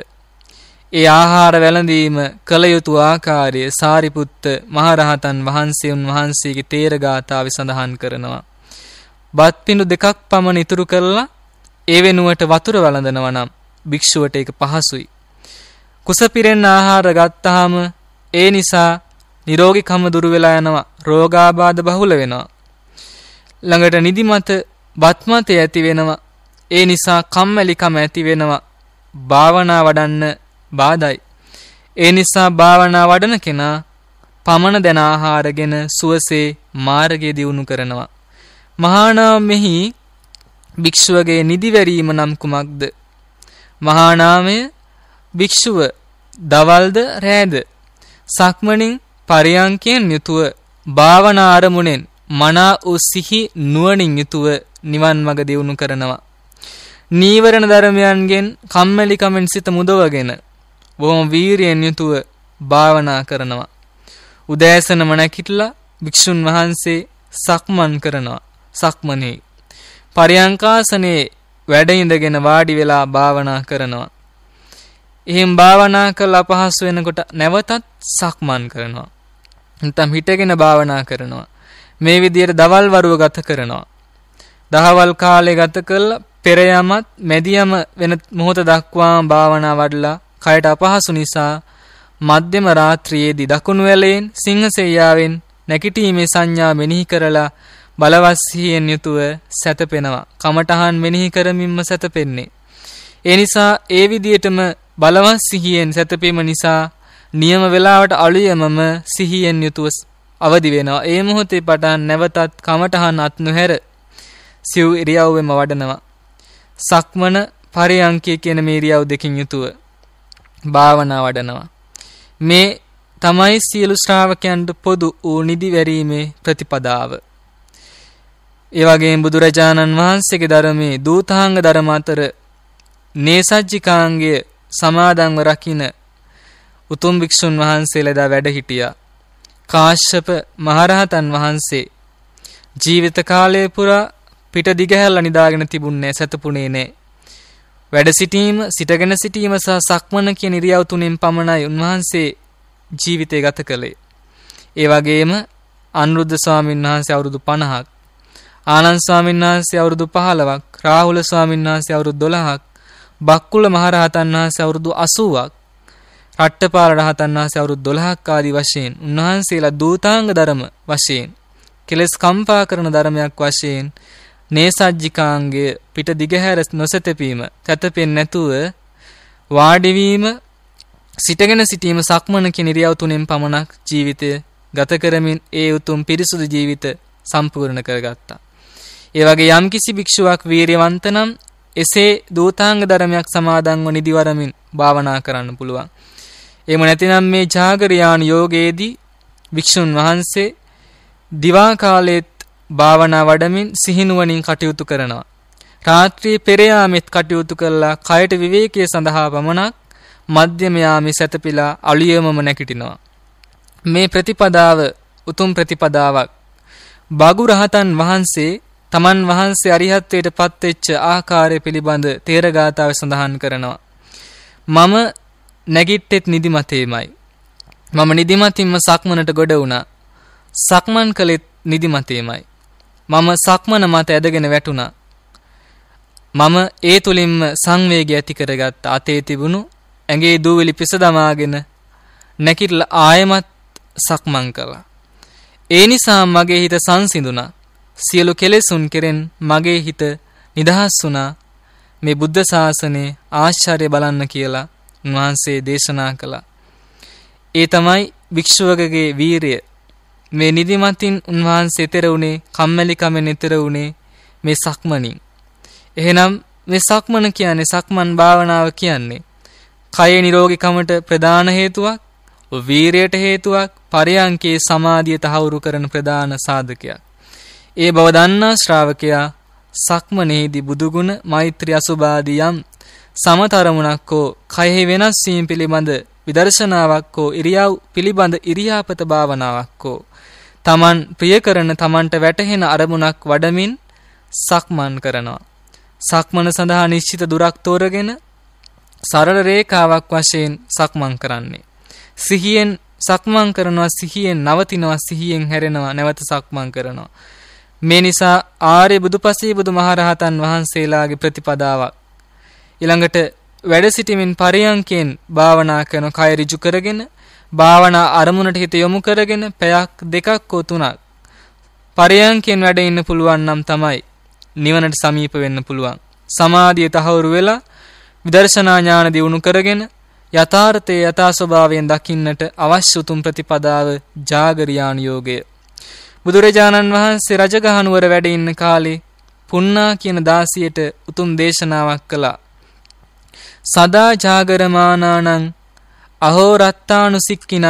ඒ ආහාර වැළඳීම කළ යුතු ආකාරය සාරිපුත්ත මහරහතන් වහන්සේ උන්වහන්සේගේ තේරගාථාව සඳහන් කරනවා. බත් පිඬු දෙකක් පමණ ඉතුරු කරලා ඒ වෙනුවට වතුර වළඳනවා නම් භික්ෂුවට ඒක පහසුයි. කුස පිරෙන්න ආහාර ගත්තාම ඒ නිසා නිරෝගීකම දුර වෙලා යනවා. රෝගාබාධ බහුල වෙනවා. ළඟට නිදිමත, බත්මතය ඇති වෙනවා. ඒ නිසා කම්මැලිකම ඇති වෙනවා. භාවනා වඩන්න බාධායි. ඒ නිසා භාවනා වඩන කෙනා පමණ දැන ආහාරගෙන සුවසේ මාර්ගය දියුණු කරනවා. මහානා මෙහි භික්ෂුවගේ නිදිවැරීම නම් කුමක්ද? මහානාමය භික්ෂුව දවල්ද රෑද සක්මණින් පරියංකයෙන් යුතුව භාවනා අරමුණෙන් මනා වූ සිහි නුවණින් යුතුව නිවන් මඟ දියුණු කරනවා. නීවරණ ධර්මයන්ගෙන් කම්මැලිකමෙන් සිත මුදවගෙන බොහොම වීරියෙන් යුතුව භාවනා කරනවා. උදෑසන මණකිట్లా භික්ෂුන් වහන්සේ සක්මන් කරනවා. සක්මනේ පරියංකාසනයේ වැඩ ඉඳගෙන වාඩි වෙලා භාවනා කරනවා. එහෙන් භාවනා කරලා අපහසු වෙනකොට නැවතත් සක්මන් කරනවා. නැත්නම් හිටගෙන භාවනා කරනවා. මේ විදියට දවල් වරුව ගත කරනවා. දහවල් කාලේ ගත කරලා පෙර යමත් මැදියම වෙන මොහොත දක්වාම භාවනා වඩලා කයට අපහසු නිසා මධ්‍යම රාත්‍රියේදී දකුණු වැලෙන් සිංහසෙයාවෙන් නැගිටීමේ සංඥා මෙනෙහි කරලා බලවස්හියෙන් යුතුව සැතපෙනවා. කමටහන් මෙනෙහි කරමින්ම සැතපෙන්නේ. ඒ නිසා ඒ විදිහටම බලවස්හියෙන් සැතපීම නිසා නියම වෙලාවට අලුයමම සිහියෙන් යුතුව අවදි වෙනවා. ඒ මොහොතේ පටන් නැවතත් කමටහන් අත් නොහැර සිව් ඉරියව්වෙම වඩනවා. සක්මන පරියංකය කියන මේ ඉරියව් දෙකින් යුතුව භාවනා වඩනවා. මේ තමයි සියලු ශ්‍රාවකයන්ට පොදු වූ නිදිවැරීමේ ප්‍රතිපදාව. ඒ වගේම බුදුරජාණන් වහන්සේගේ ධර්මයේ දූතාංග ධර්ම අතර නේසජ්ජිකාංගය සමාදන්ව රකින උතුම් භික්ෂුන් වහන්සේලා වැඩ හිටියා. කාශ්‍යප මහරහතන් වහන්සේ ජීවිත කාලය පුරා පිට දිගහැරලා නිදාගෙන තිබුණේ සැතපුණේ නෑ. වැඩ සිටීම, සිටගෙන සිටීම සහ සක්මන කියන ඉරියව් තුනෙන් පමණයි උන්වහන්සේ ජීවිතය ගත කළේ. ඒ වගේම අනුරුද්ධ ස්වාමීන් වහන්සේ අවුරුදු 50ක් ආනන්ද ස්වාමීන් වහන්සේ අවුරුදු 15ක්, රාහුල ස්වාමීන් වහන්සේ අවුරුදු 12ක්, බක්කුල මහරහතන් වහන්සේ අවුරුදු 80ක්, රට්ටපාල රහතන් වහන්සේ අවුරුදු 12ක් ආදී වශයෙන් උන්වහන්සේලා දූතාංග ධර්ම වශයෙන් කෙලස් කම්පා කරන ධර්මයක් වශයෙන් නේසජ්ජිකාංගය පිට දිගහැර නොසැතපීම තැතපෙන්නේ නැතුව වාඩිවීම සිටගෙන සිටීම සක්මන කිනිරියව තුනෙන් පමණක් ජීවිතය ගත කරමින් ඒ උතුම් පිරිසුදු ජීවිත සම්පූර්ණ කරගත්තා. ඒ වගේ යම්කිසි භික්ෂුවක් වීරියවන්ත නම් එසේ දූතාංග ධර්මයක් සමාදන්ව නිදිවරමින් භාවනා කරන්න පුළුවන්. එහෙම නැතිනම් මේ ජාගරියාණ යෝගයේදී වික්ෂුන් වහන්සේ දිවා කාලයේත් භාවනා වඩමින් සිහිනුවණින් කටයුතු කරනවා. රාත්‍රී පෙරයාමෙත් කටයුතු කළා කයට විවේකයේ සඳහා පමණක් මධ්‍යම යාමේ සැතපීලා අලියමම නැගිටිනවා. මේ ප්‍රතිපදාව උතුම් ප්‍රතිපදාවක්. බගු රහතන් වහන්සේ තමන් වහන්සේ අරිහත්ත්වයට පත්වෙච්ච ආකාරය පිළිබඳ තේරගාතාවේ සඳහන් කරනවා. මම නැගිට්ටෙත් නිදිමතේමයි. මම නිදිමතින්ම සක්මනට ගොඩ වුණා. සක්මන් කළෙත් නිදිමතේමයි. මම සක්මන මත ඇදගෙන වැටුණා. මම ඒ තුලින්ම සංවේගය ඇති කරගත්ත අතේ තිබුණු ඇඟේ දූවිලි පිස දමාගෙන නැකිරලා ආයමත් සක්මන් කළා. ඒ නිසා මගේ හිත සංසිඳුණා. සියලු කෙලෙසුන් කෙරෙන් මගේ හිත නිදහස් වුණා මේ බුද්ධ ශාසනයේ ආශ්චර්ය බලන්න කියලා උන්වහන්සේ දේශනා කළා. ඒ තමයි භික්ෂුවකගේ වීරිය. මේ නිදිමතින් උන්වහන්සේ ඊතර උනේ කම්මැලිකමෙන් ඊතර උනේ මේ සක්මණින්. එහෙනම් මේ සක්මන කියන්නේ සක්මන් භාවනාව කියන්නේ කය නිරෝගීකමට ප්‍රධාන හේතුවක්, වීරයට හේතුවක්, පරයන්කේ සමාධිය තහවුරු කරන ප්‍රධාන සාධකයක්. ඒ බව දන්නා ශ්‍රාවකයා සක්මනේදී බුදුගුණ මෛත්‍රී අසුභාදී යම් සමතරමුණක් හෝ කයෙහි වෙනස් වීම පිළිබඳ විදර්ශනාවක් හෝ ඉරියව් පිළිබඳ ඉරියාපත භාවනාවක් හෝ තමන් ප්‍රිය කරන තමන්ට වැටහෙන අරමුණක් වඩමින් සක්මන් කරනවා. සක්මන සඳහා නිශ්චිත දුරක් තෝරගෙන සරල රේඛාවක් වශයෙන් සක්මන් කරන්නේ. සිහියෙන් සක්මන් කරනවා සිහියෙන් නවතිනවා සිහියෙන් හැරෙනවා නැවත සක්මන් කරනවා. මේ නිසා ආර්ය බුදුපසී බුදුමහරහතන් වහන්සේලාගේ ප්‍රතිපදාවක්. ඊළඟට වැඩ සිටීමෙන් පරියන්කෙන් භාවනා කරන කය ඍජු කරගෙන භාවනා අරමුණට හිත යොමු කරගෙන පැයක් දෙකක් හෝ තුනක් පරියන්කෙන් වැඩ ඉන්න පුළුවන් නම් තමයි නිවනට සමීප වෙන්න පුළුවන්. සමාධිය තහවුරු වෙලා විදර්ශනා ඥාන දියුණු කරගෙන යථාර්ථයේ යථා ස්වභාවයෙන් දකින්නට අවශ්‍ය උතුම් ප්‍රතිපදාව ජාගරියාණු යෝගය බුදුරජාණන් වහන්සේ රජගහනුවර වැඩ ඉන්න කාලේ පුන්නා කියන දාසියට උතුම් දේශනාවක් කළා. සදා ජාගරමානානං අහෝරත්තානුසික්කිනං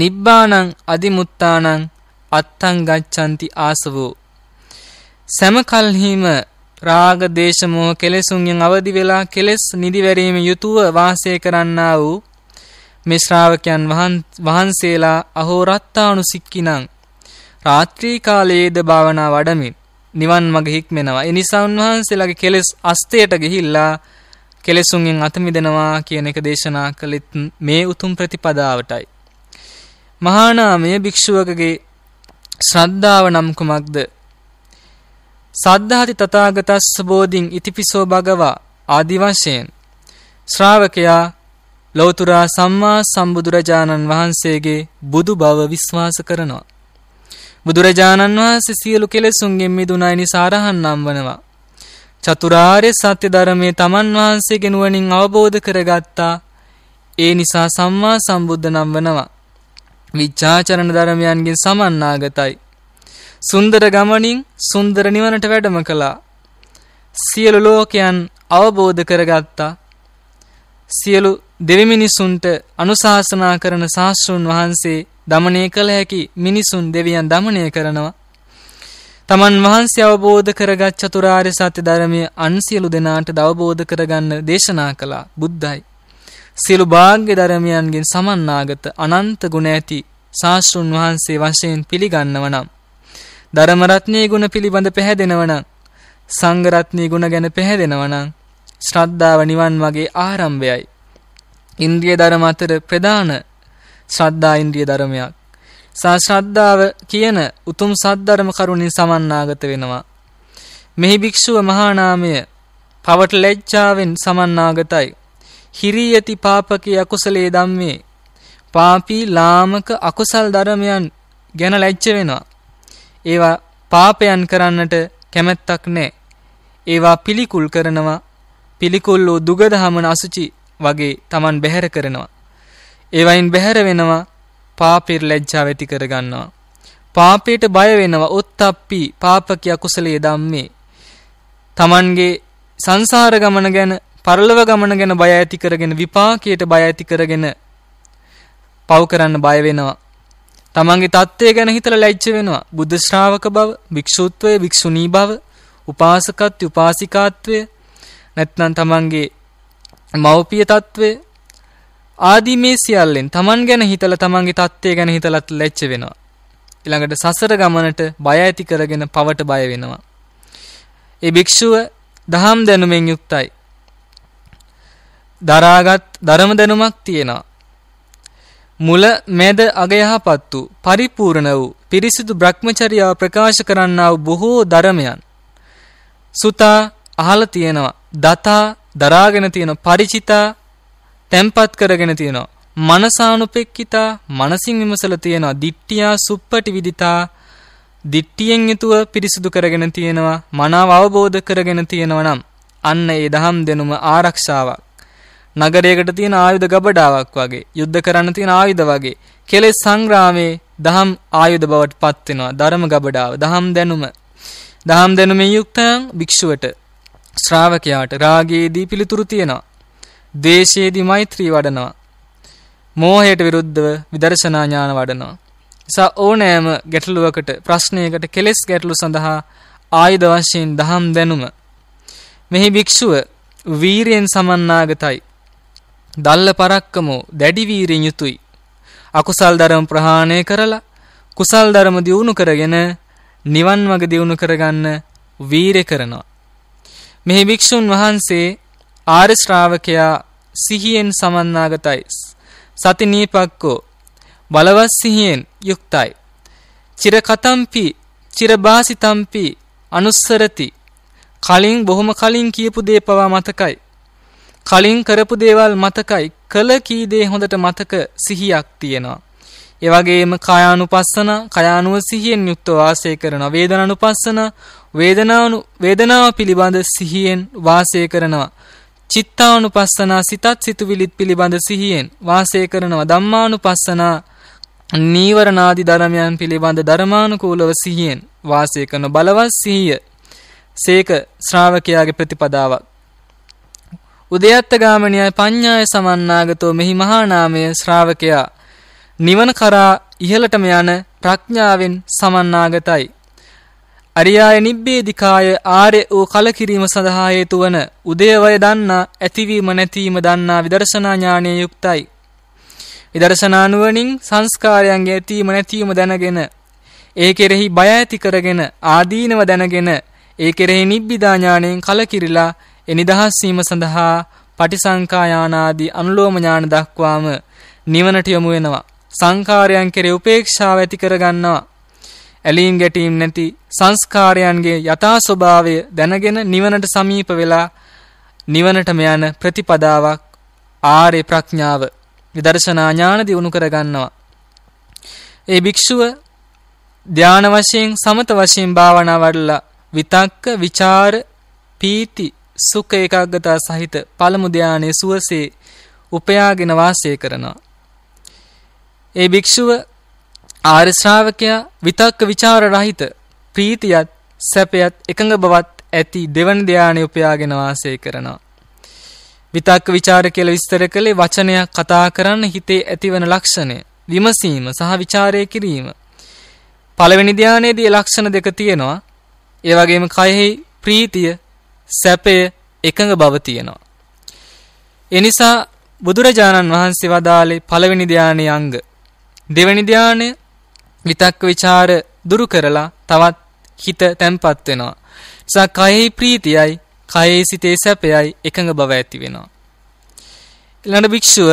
නිබ්බානං අදිමුත්තානං අත්තං ගච්ඡanti ආසවෝ සම කල්හිම රාග දේශ මොහ කෙලෙසුන්ගෙන් අවදි වෙලා කෙලෙස් නිදිවැරීම යුතුව වාසය කරන්නා වූ මේ ශ්‍රාවකයන් වහන්සේලා අහෝරත්තානුසික්කිනං රාත්‍රී කාලයේද භාවනා වඩමින් නිවන් මඟ හික්මෙනවා. ඒ නිසා උන්වහන්සේලාගේ කෙලෙස් අස්තයට ගිහිල්ලා කෙලෙසුන්ගෙන් අත මිදෙනවා කියන එක දේශනා කළෙත් මේ උතුම් ප්‍රතිපදාවටයි. මහානාමය භික්ෂුවකගේ ශ්‍රද්ධාව නම් කුමක්ද? සද්ධාති තථාගතස්ස බෝධින් ඉතිපිසෝ භගවා ආදි වශයෙන් ශ්‍රාවකයා ලෞතර සම්මා සම්බුදුරජාණන් වහන්සේගේ බුදු බව විශ්වාස කරනවා. බුදුරජාණන් වහන්සේ සියලු කෙලෙසුන්ගෙන් මිදුණයි නිසා රහන් නම් වනවා. චතුරාර්ය සත්‍ය ධර්මයේ තමන් වහන්සේගේ නුවණින් අවබෝධ කරගත්තා. ඒ නිසා සම්මා සම්බුද්ධ නම් වනවා. විචාචරණ ධර්මයන්ගෙන් සමන්නාගතයි. සුන්දර ගමනින් සුන්දර නිවනට වැඩම කළා. සියලු ලෝකයන් අවබෝධ කරගත්තා. සියලු දෙවිමිනිසුන්ට අනුශාසනා කරන ශාස්ත්‍රූන් වහන්සේ දමනය කළ හැකි මිනිසුන් දෙවියන් දමනය කරනවා. තමන් වහන්සේ අවබෝධ කරගත් චතුරාර්ය සත්‍ය ධර්මය අන් සියලු දෙනාට අවබෝධ කරගන්න දේශනා කළා බුද්ධයි. සියලු භාග්‍ය ධර්මයන්ගෙන් සමන්නාගත අනන්ත ගුණ ඇති ශාස්ත්‍රුන් වහන්සේ වශයෙන් පිළිගන්නව නම් ධර්ම රත්නයේ ගුණ පිළිබඳ පැහැදෙනව නම් සංඝ රත්නයේ ගුණ ගැන පැහැදෙනව නම් ශ්‍රද්ධාව නිවන් මාගේ ආරම්භයයි. ඉන්ද්‍රිය ධර්ම අතර ප්‍රධාන ශ්‍රද්ධා ඉන්ද්‍රිය ධර්මයක්. සා ශ්‍රද්ධාව කියන උතුම් සද්ධර්ම කරුණින් සමන්නාගත වෙනවා. මෙහි භික්ෂුව මහානාමය පවට ලැජ්ජාවෙන් සමන්නාගතයි. හිරියති පාපකේ අකුසලේ ධම්මේ පාපී ලාමක අකුසල් ධර්මයන් ගැන ලැජ්ජ වෙනවා. ඒවා පාපයන් කරන්නට කැමැත්තක් නැහැ. ඒවා පිළිකුල් කරනවා. පිළිකුල් වූ දුගදහමන අසුචි වගේ Taman බැහැර කරනවා. ඒවයින් බැහැර වෙනවා පාපෙට ලැජ්ජාව ඇති කරගන්නවා. පාපයට බය වෙනවා උත්තප්පි පාපක අකුසලයේ ධම්මේ. Tamanගේ සංසාර ගමන ගැන, පරලොව ගමන ගැන බය ඇති කරගෙන විපාකයට බය ඇති කරගෙන පව කරන්න බය වෙනවා. Tamanගේ தත්ත්වය ගැන හිතලා ලැජ්ජ වෙනවා. බුද්ධ ශ්‍රාවක බව, භික්ෂුත්වය, භික්ෂුණී බව, උපාසකත්ව, උපාසිකාත්වය නැත්නම් Tamanගේ මව්පිය తත්වය ආදී මේ සියල්ලෙන් Taman ගැන හිතලා Tamanගේ தත්ත්වය ගැන හිතලත් ලැජ්ජ වෙනවා. ඊළඟට සසර ගමනට බය ඇති කරගෙන පවට බය වෙනවා. ඒ භික්ෂුව දහම් දැනුමෙන් යුක්තයි. දරාගත් ධර්ම දැනුමක් තියෙනවා. මුල මැද අග යහපත් වූ පරිපූර්ණ වූ පිරිසිදු භ්‍රමචර්යාව ප්‍රකාශ කරන්නා වූ බොහෝ ධර්මයන් සුතා අහලා තියෙනවා දතා දරාගෙන තියෙන ಪರಿචිතා තැම්පත් කරගෙන තියෙනවා. මනසානුපෙක්කිතා මනසින් විමසලා තියෙනවා. දිට්ඨියා සුප්පටි විදිතා දිට්ඨියෙන් යුතුව පිරිසුදු කරගෙන තියෙනවා. මනාව අවබෝධ කරගෙන තියෙනවා නම් අන්න ඒ දහම් දෙනුම ආරක්ෂාවක්. නගරයකට තියෙන ආයුධ ගබඩාවක් වගේ, යුද්ධ කරන්න තියෙන ආයුධ වගේ, කෙලෙස් සංග්‍රාමේ දහම් ආයුධ බවට පත් වෙනවා. ධර්ම ගබඩාව, දහම් දැනුම. දහම් දැනුමේ යුක්තයන් භික්ෂුවට ශ්‍රාවකයාට රාගයේදී පිළිතුරු තියෙනවා. දේශයේදී මෛත්‍රී වඩනවා. මෝහයට විරුද්ධව විදර්ශනා ඥාන වඩනවා. නිසා ඕනෑම ගැටලුවකට ප්‍රශ්නයකට කෙලෙස් ගැටලු සඳහා ආයුධ වශයෙන් දහම් දැනුම. මෙහි භික්ෂුව වීරයෙන් සමන්නාගතයි. දල්ල පරක්කමෝ දැඩි වීරයෙන් යුතුයි. අකුසල් ධර්ම ප්‍රහාණය කරලා කුසල් ධර්ම දියුණු කරගෙන නිවන් මඟ දියුණු කරගන්න වීරය කරනවා. මෙහි භික්ෂුන් වහන්සේ ආර්ය ශ්‍රාවකයා සිහියෙන් සමන්නාගතයි. සති නීපක්කෝ බලවත් සිහියෙන් යුක්තයි. චිරකතම්පි චිරබාසිතම්පි අනුස්සරති. කලින් බොහොම කලින් කියපු දේ පවා මතකයි. කලින් කරපු දේවල් මතකයි. කළ කී දේ හොඳට මතක සිහියක් තියෙනවා. ඒ වගේම කායානුපස්සන කායානුව සිහියෙන් යුක්තව වාසය කරනවා. වේදනානුපස්සන වේදනාව පිළිබඳ සිහියෙන් වාසය කරනවා. චිත්තානුපස්සනා සිතත් සිතුවිලිත් පිළිබඳ සිහියෙන් වාසය කරනවා ධම්මානුපස්සනා නීවරණාදි ධර්මයන් පිළිබඳ ධර්මානුකූලව සිහියෙන් වාසය කරන බලවත් සිහිය සේක ශ්‍රාවකයාගේ ප්‍රතිපදාවක් උදයත්ත ගාමණියයි පඤ්ඤාය සමන්නාගතෝ මෙහි මහා නාමය ශ්‍රාවකයා නිවන කරා ඉහළටම යන ප්‍රඥාවෙන් සමන්නාගතයි අරියාය නිබ්බේධිකාය ආර්ය වූ කලකිරීම සඳහා හේතු වන උදේවය දන්නා ඇතිවීම නැතිවීම දන්නා විදර්ශනා ඥානය යුක්තයි. විදර්ශනා නුවණින් සංස්කාරයන්ගේ ඇතිවීම නැතිවීම දැනගෙන ඒ කෙරෙහි බය ඇති කරගෙන ආදීනව දැනගෙන ඒ කෙරෙහි නිබ්බිදා ඥාණයෙන් කලකිරිලා ඒ නිදහස් වීම සඳහා පටිසංකා යානාදී අනුලෝම ඥාන දක්වාම නිවනට යොමු වෙනවා. සංකාරයන් කෙරේ උපේක්ෂාව ඇති කරගන්නවා. ඇලීම් ගැටීම් නැති සංස්කාරයන්ගේ යථා ස්වභාවය දැනගෙන නිවනට සමීප වෙලා නිවනටම යන ප්‍රතිපදාවක් ආර්ය ප්‍රඥාව විදර්ශනා ඥාන දිනු කර ගන්නවා. ඒ භික්ෂුව ධාන වශයෙන් සමත වශයෙන් භාවනා වඩලා විතක්ක ਵਿਚාර පීති සුඛ ඒකාග්‍රතා සහිත පළමු ධානයේ සුවසේ උපයාගෙන වාසය කරනවා. ඒ භික්ෂුව ආර්ය ශ්‍රාවකයා විතක්ක ਵਿਚාර රහිත ප්‍රීතියත් සැපයත් එකඟ බවත් ඇති දෙවන ධානය උපයාගෙන වාසය කරනවා. විතක්ක ਵਿਚාර කියලා විස්තර කළේ වචනයක් කතා කරන්න හිතේ ඇතිවන ලක්ෂණය, විමසීම සහ ਵਿਚාරය කිරීම. පළවෙනි ධානයේදී ලක්ෂණ දෙක තියෙනවා. ඒ වගේම කයෙහි ප්‍රීතිය, සැපය, එකඟ බව තියෙනවා. ඒ නිසා බුදුරජාණන් වහන්සේ වදාළේ පළවෙනි ධානයේ අංග දෙවෙනි ධානය විතක්ක ਵਿਚාර දුරු කරලා තවත් හිත තැම්පත් වෙනවා. නිසා කයෙහි ප්‍රීතියයි කයෙහි සිතේ සැපයයි එකඟ බව ඇති වෙනවා. ඊළඟ භික්ෂුව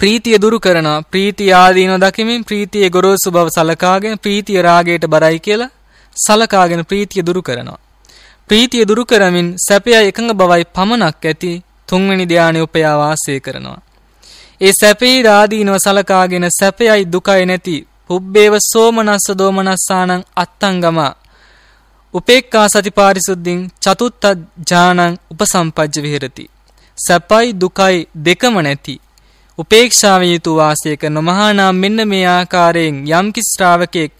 ප්‍රීතිය දුරු කරනවා. ප්‍රීතිය ආදීනව දකිමින් ප්‍රීතියේ ගොරෝසු බව සලකාගෙන ප්‍රීතිය රාගයට බරයි කියලා සලකාගෙන ප්‍රීතිය දුරු කරනවා. ප්‍රීතිය දුරු කරමින් සැපයයි එකඟ බවයි පමණක් ඇති තුන්වෙනි ධානය උපයා වාසය කරනවා. ඒ සැපේ රාදීනව සලකාගෙන සැපයයි දුකයි නැති හුබ්බේව සෝමනස්ස දෝමනස්සානං අත්තංගම උපේක්ඛා සති පාරිසුද්ධින් චතුත්ත ඥානං උපසම්පජ්ජ විහෙරති සැපයි දුකයි දෙකම නැති උපේක්ෂාවෙන් යුතු වාසය කරන මහා නම් මෙන්න මේ ආකාරයෙන් යම්කි ශ්‍රාවකෙක්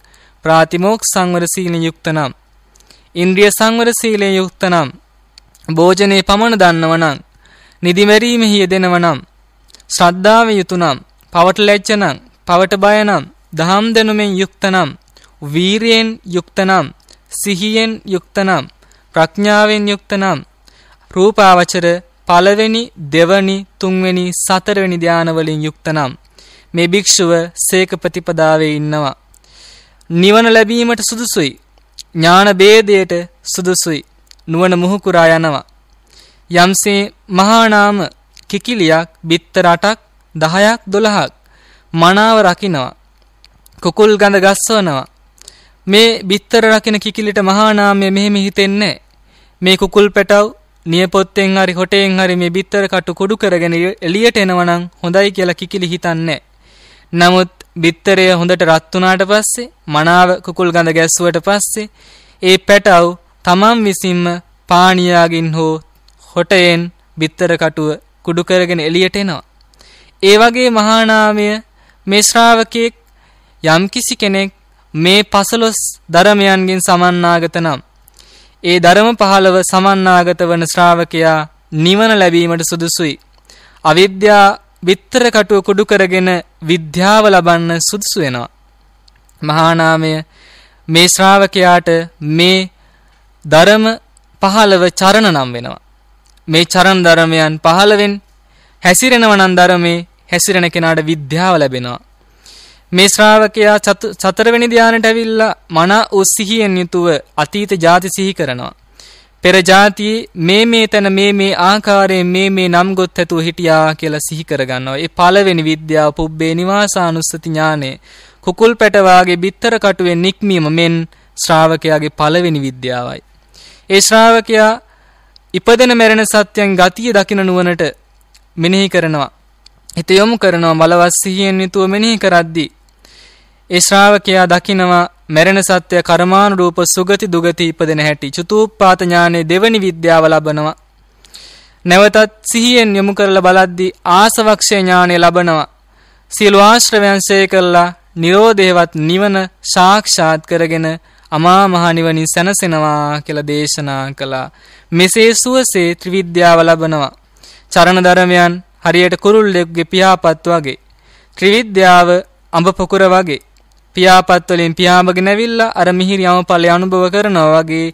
ප්‍රාතිමෝක්ෂ සංවර සීලෙන් යුක්ත නම් ඉන්ද්‍රිය සංවර සීලෙන් යුක්ත නම් භෝජනේ පමණ දන්නව නම් නිදිමැරීමෙහි යෙදෙනව නම් ශ්‍රද්ධාවෙන් යුතුය නම් පවට ලැජ්ජ නම් පවට බය නම් දහම් දෙනුමින් යුක්තනම් වීරියෙන් යුක්තනම් සිහියෙන් යුක්තනම් ප්‍රඥාවෙන් යුක්තනම් රූපාවචර පළවෙනි දෙවනි තුන්වෙනි සතරවෙනි ධාන වලින් යුක්තනම් මේ භික්ෂුව සේක ප්‍රතිපදාවේ ඉන්නවා නිවන ලැබීමට සුදුසුයි ඥාන ભેදයට සුදුසුයි නුවණ මුහුකුරා යනවා යම්සේ මහා නාම කිකිලියක් බිත්තර 8ක් 10ක් 12ක් මනාව රකින්නවා කුකුල් ගඳ ගස්වනවා. මේ බිත්තර රකින කිකිලිට මහා නාමය මෙහෙම හිතෙන්නේ. මේ කුකුල් පැටව් නියපොත්තෙන් හරි හොටෙන් හරි මේ බිත්තර කටු කුඩු කරගෙන එළියට එනවනම් හොඳයි කියලා කිකිලි හිතන්නේ. නමුත් බිත්තරය හොඳට රත් වුණාට පස්සේ මනාව කුකුල් ගඳ ගැස්සුවට පස්සේ ඒ පැටව් තමන් විසින්ම පානියාගින් හෝ හොටයෙන් බිත්තර කටුව කුඩු කරගෙන එළියට එනවා. ඒ වගේ මහානාමය මේ ශ්‍රාවකෙක් යම්කිසි කෙනෙක් මේ පසළොස් ධර්මයන්ගෙන් සමන්නාගත නම් ඒ ධර්ම 15 සමන්නාගත වන ශ්‍රාවකයා නිවන ලැබීමට සුදුසුයි. අවිද්‍යා විතර කටුව කුඩු කරගෙන විද්‍යාව ලබන්න සුදුසු වෙනවා. මහානාමය මේ ශ්‍රාවකයාට මේ ධර්ම 15 චරණ නම් වෙනවා. මේ චරණ ධර්මයන් 15 න් හැසිරෙනව නම් ධර්මයේ හැසිරෙන කෙනාට විද්‍යාව ලැබෙනවා. මේ ශ්‍රාවකයා සතරවෙනි ධානයට ඇවිල්ලා මන උස්සිහියෙන් යුතුව අතීත ಜಾති සිහි කරනවා. පෙර જાතියේ මේ මේ තන මේ මේ ආකාරයෙන් මේ මේ නම් ගොත් ඇතුව හිටියා කියලා සිහි කරගන්නවා. ඒ පළවෙනි විද්‍යාව පුබ්බේ නිවාසානුස්සති ඥානෙ කුකුල් පැට වාගේ bitter කටුවෙන් නික්මීම මෙන් ශ්‍රාවකයාගේ පළවෙනි විද්‍යාවයි. ඒ ශ්‍රාවකයා ඉපදෙන මැරෙන සත්‍යයන් ගතිය දකින නුවණට මෙනෙහි කරනවා. හිත යොමු කරනවා බලවත් සිහියෙන් යුතුව මෙනෙහි කරද්දී ඒ ශ්‍රාවකයා දකිනවා මරණ සත්‍ය කර්මානු රූප සුගති දුගති ඉපදෙන හැටි චතුප්පාත ඥානයේ දෙවනි විද්‍යාව ලබනවා නැවතත් සිහියෙන් යොමු කරලා බලද්දී ආසවක්ෂේ ඥානය ලබනවා සියලු ආශ්‍රවයන් සේ කළා නිරෝධේවත් නිවන සාක්ෂාත් කරගෙන අමා මහ නිවනින් සැනසෙනවා කියලා දේශනා කළා මෙසේ සුවසේ ත්‍රිවිද්‍යාව ලබනවා චරණ ධර්මයන් හරියට කුරුල්ලෙක්ගේ පියාපත් වගේ ත්‍රිවිද්‍යාව අඹ පොකුර වගේ පියාපත් වලින් පියාඹගෙන ඇවිල්ලා අර මිහිරි යමපලේ අනුභව කරනවා වගේ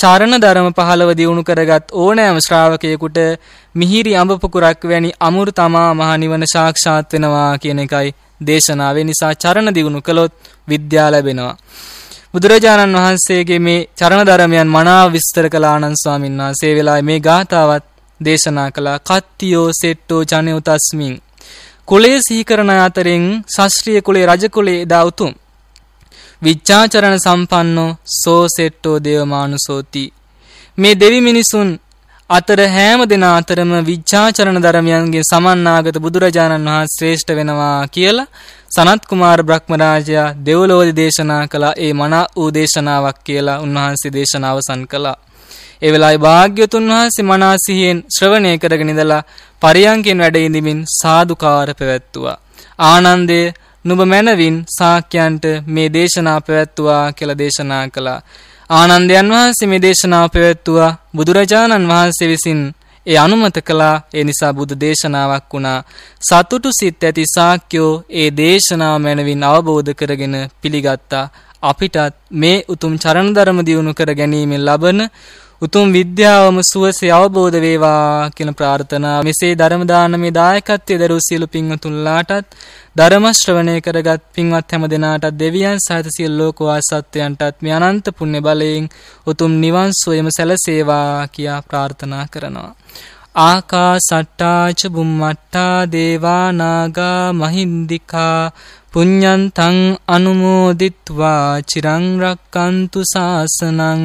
චරණ ධර්ම පහළව දියුණු කරගත් ඕනෑම ශ්‍රාවකයෙකුට මිහිරි අඹ පුකුරක් වැනි අමෘතමා මහ නිවන සාක්ෂාත් වෙනවා කියන එකයි දේශනාවේ නිසා චරණ දියුණු කළොත් විද්‍යාව ලැබෙනවා. බුදුරජාණන් වහන්සේගේ මේ චරණ ධර්මයන් මනාව විස්තර කළ ආනන්ද ස්වාමීන් වහන්සේ වෙලාවේ මේ ගාතාවත් දේශනා කළා කත්තියෝ සෙට්ටෝ ජනේ උතස්මින් කුලේ සීකරණ අතරින් ශාස්ත්‍රීය කුලේ රජ කුලේ එදා උතුම් විචාචරණ සම්පන්නෝ සෝසෙට්ටෝ දේවමානුසෝති මේ දෙවි මිනිසුන් අතර හැම දෙනා අතරම විචාචරණ ධර්මයන්ගේ සමන්නාගත බුදුරජාණන් වහන්සේ ශ්‍රේෂ්ඨ වෙනවා කියලා සනත් කුමාර බ්‍රහ්මරාජයා දෙව්ලොව දේශනා කළ ඒ මනා වූ දේශනාවක් කියලා උන්වහන්සේ දේශනාව සන් කළා. ඒ වෙලාවේ භාග්‍යතුන් වහන්සේ මනසිහියෙන් ශ්‍රවණය කරගෙන ඉඳලා පරියංකෙන් වැඩ ඉඳමින් සාදුකාර පැවැත්තුවා. ආනන්දේ නුඹ මැනවින් සාක්‍යයන්ට මේ දේශනා පැවැත්තුවා කියලා දේශනා කළා. ආනන්දයන් වහන්සේ මේ දේශනා පැවැත්තුවා බුදුරජාණන් වහන්සේ විසින් ඒ අනුමත කළා ඒ නිසා බුදු දේශනාවක් වුණා සතුටු සිත් ඇති සාක්‍යෝ ඒ දේශනාව මැනවින් අවබෝධ කරගෙන පිළිගත්තා අපිටත් මේ උතුම් චරණ ධර්ම දියුණු කර ගැනීමෙන් ලබන උතුම් විද්‍යාවම සුවසේ අවබෝධ වේවා කියන ප්‍රාර්ථනා මෙසේ ධර්ම දානමේ දායකත්වයේ දරූ සියලු පින්වතුන්ලාටත් ධර්ම ශ්‍රවණය කරගත් පින්වත් හැම දෙනාටත් දෙවියන් සහිත සියලු ලෝකවාසත්වයන්ටත් මේ අනන්ත පුණ්‍ය බලයෙන් උතුම් නිවන් සුවයම සැලසේවා කියා ප්‍රාර්ථනා කරනවා ආකාසට්ටාච බුම්මට්ටා දේවානාගා මහින්දිකා පුඤ්ඤන්තං අනුමෝදිත්වා චිරං රක්칸තු සාසනං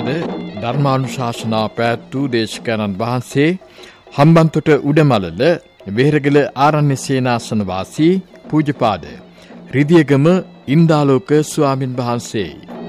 අද ධර්මානුශාසනා පැවැත්වූ දේශකයන්න් වහන්සේ හම්බන්තොට උඩමලද වෙහෙරගල ආරණ්‍ය සේනාසන වාසී පූජපාද රිදියගම ඉන්දාලෝක ස්වාමින් වහන්සේයි.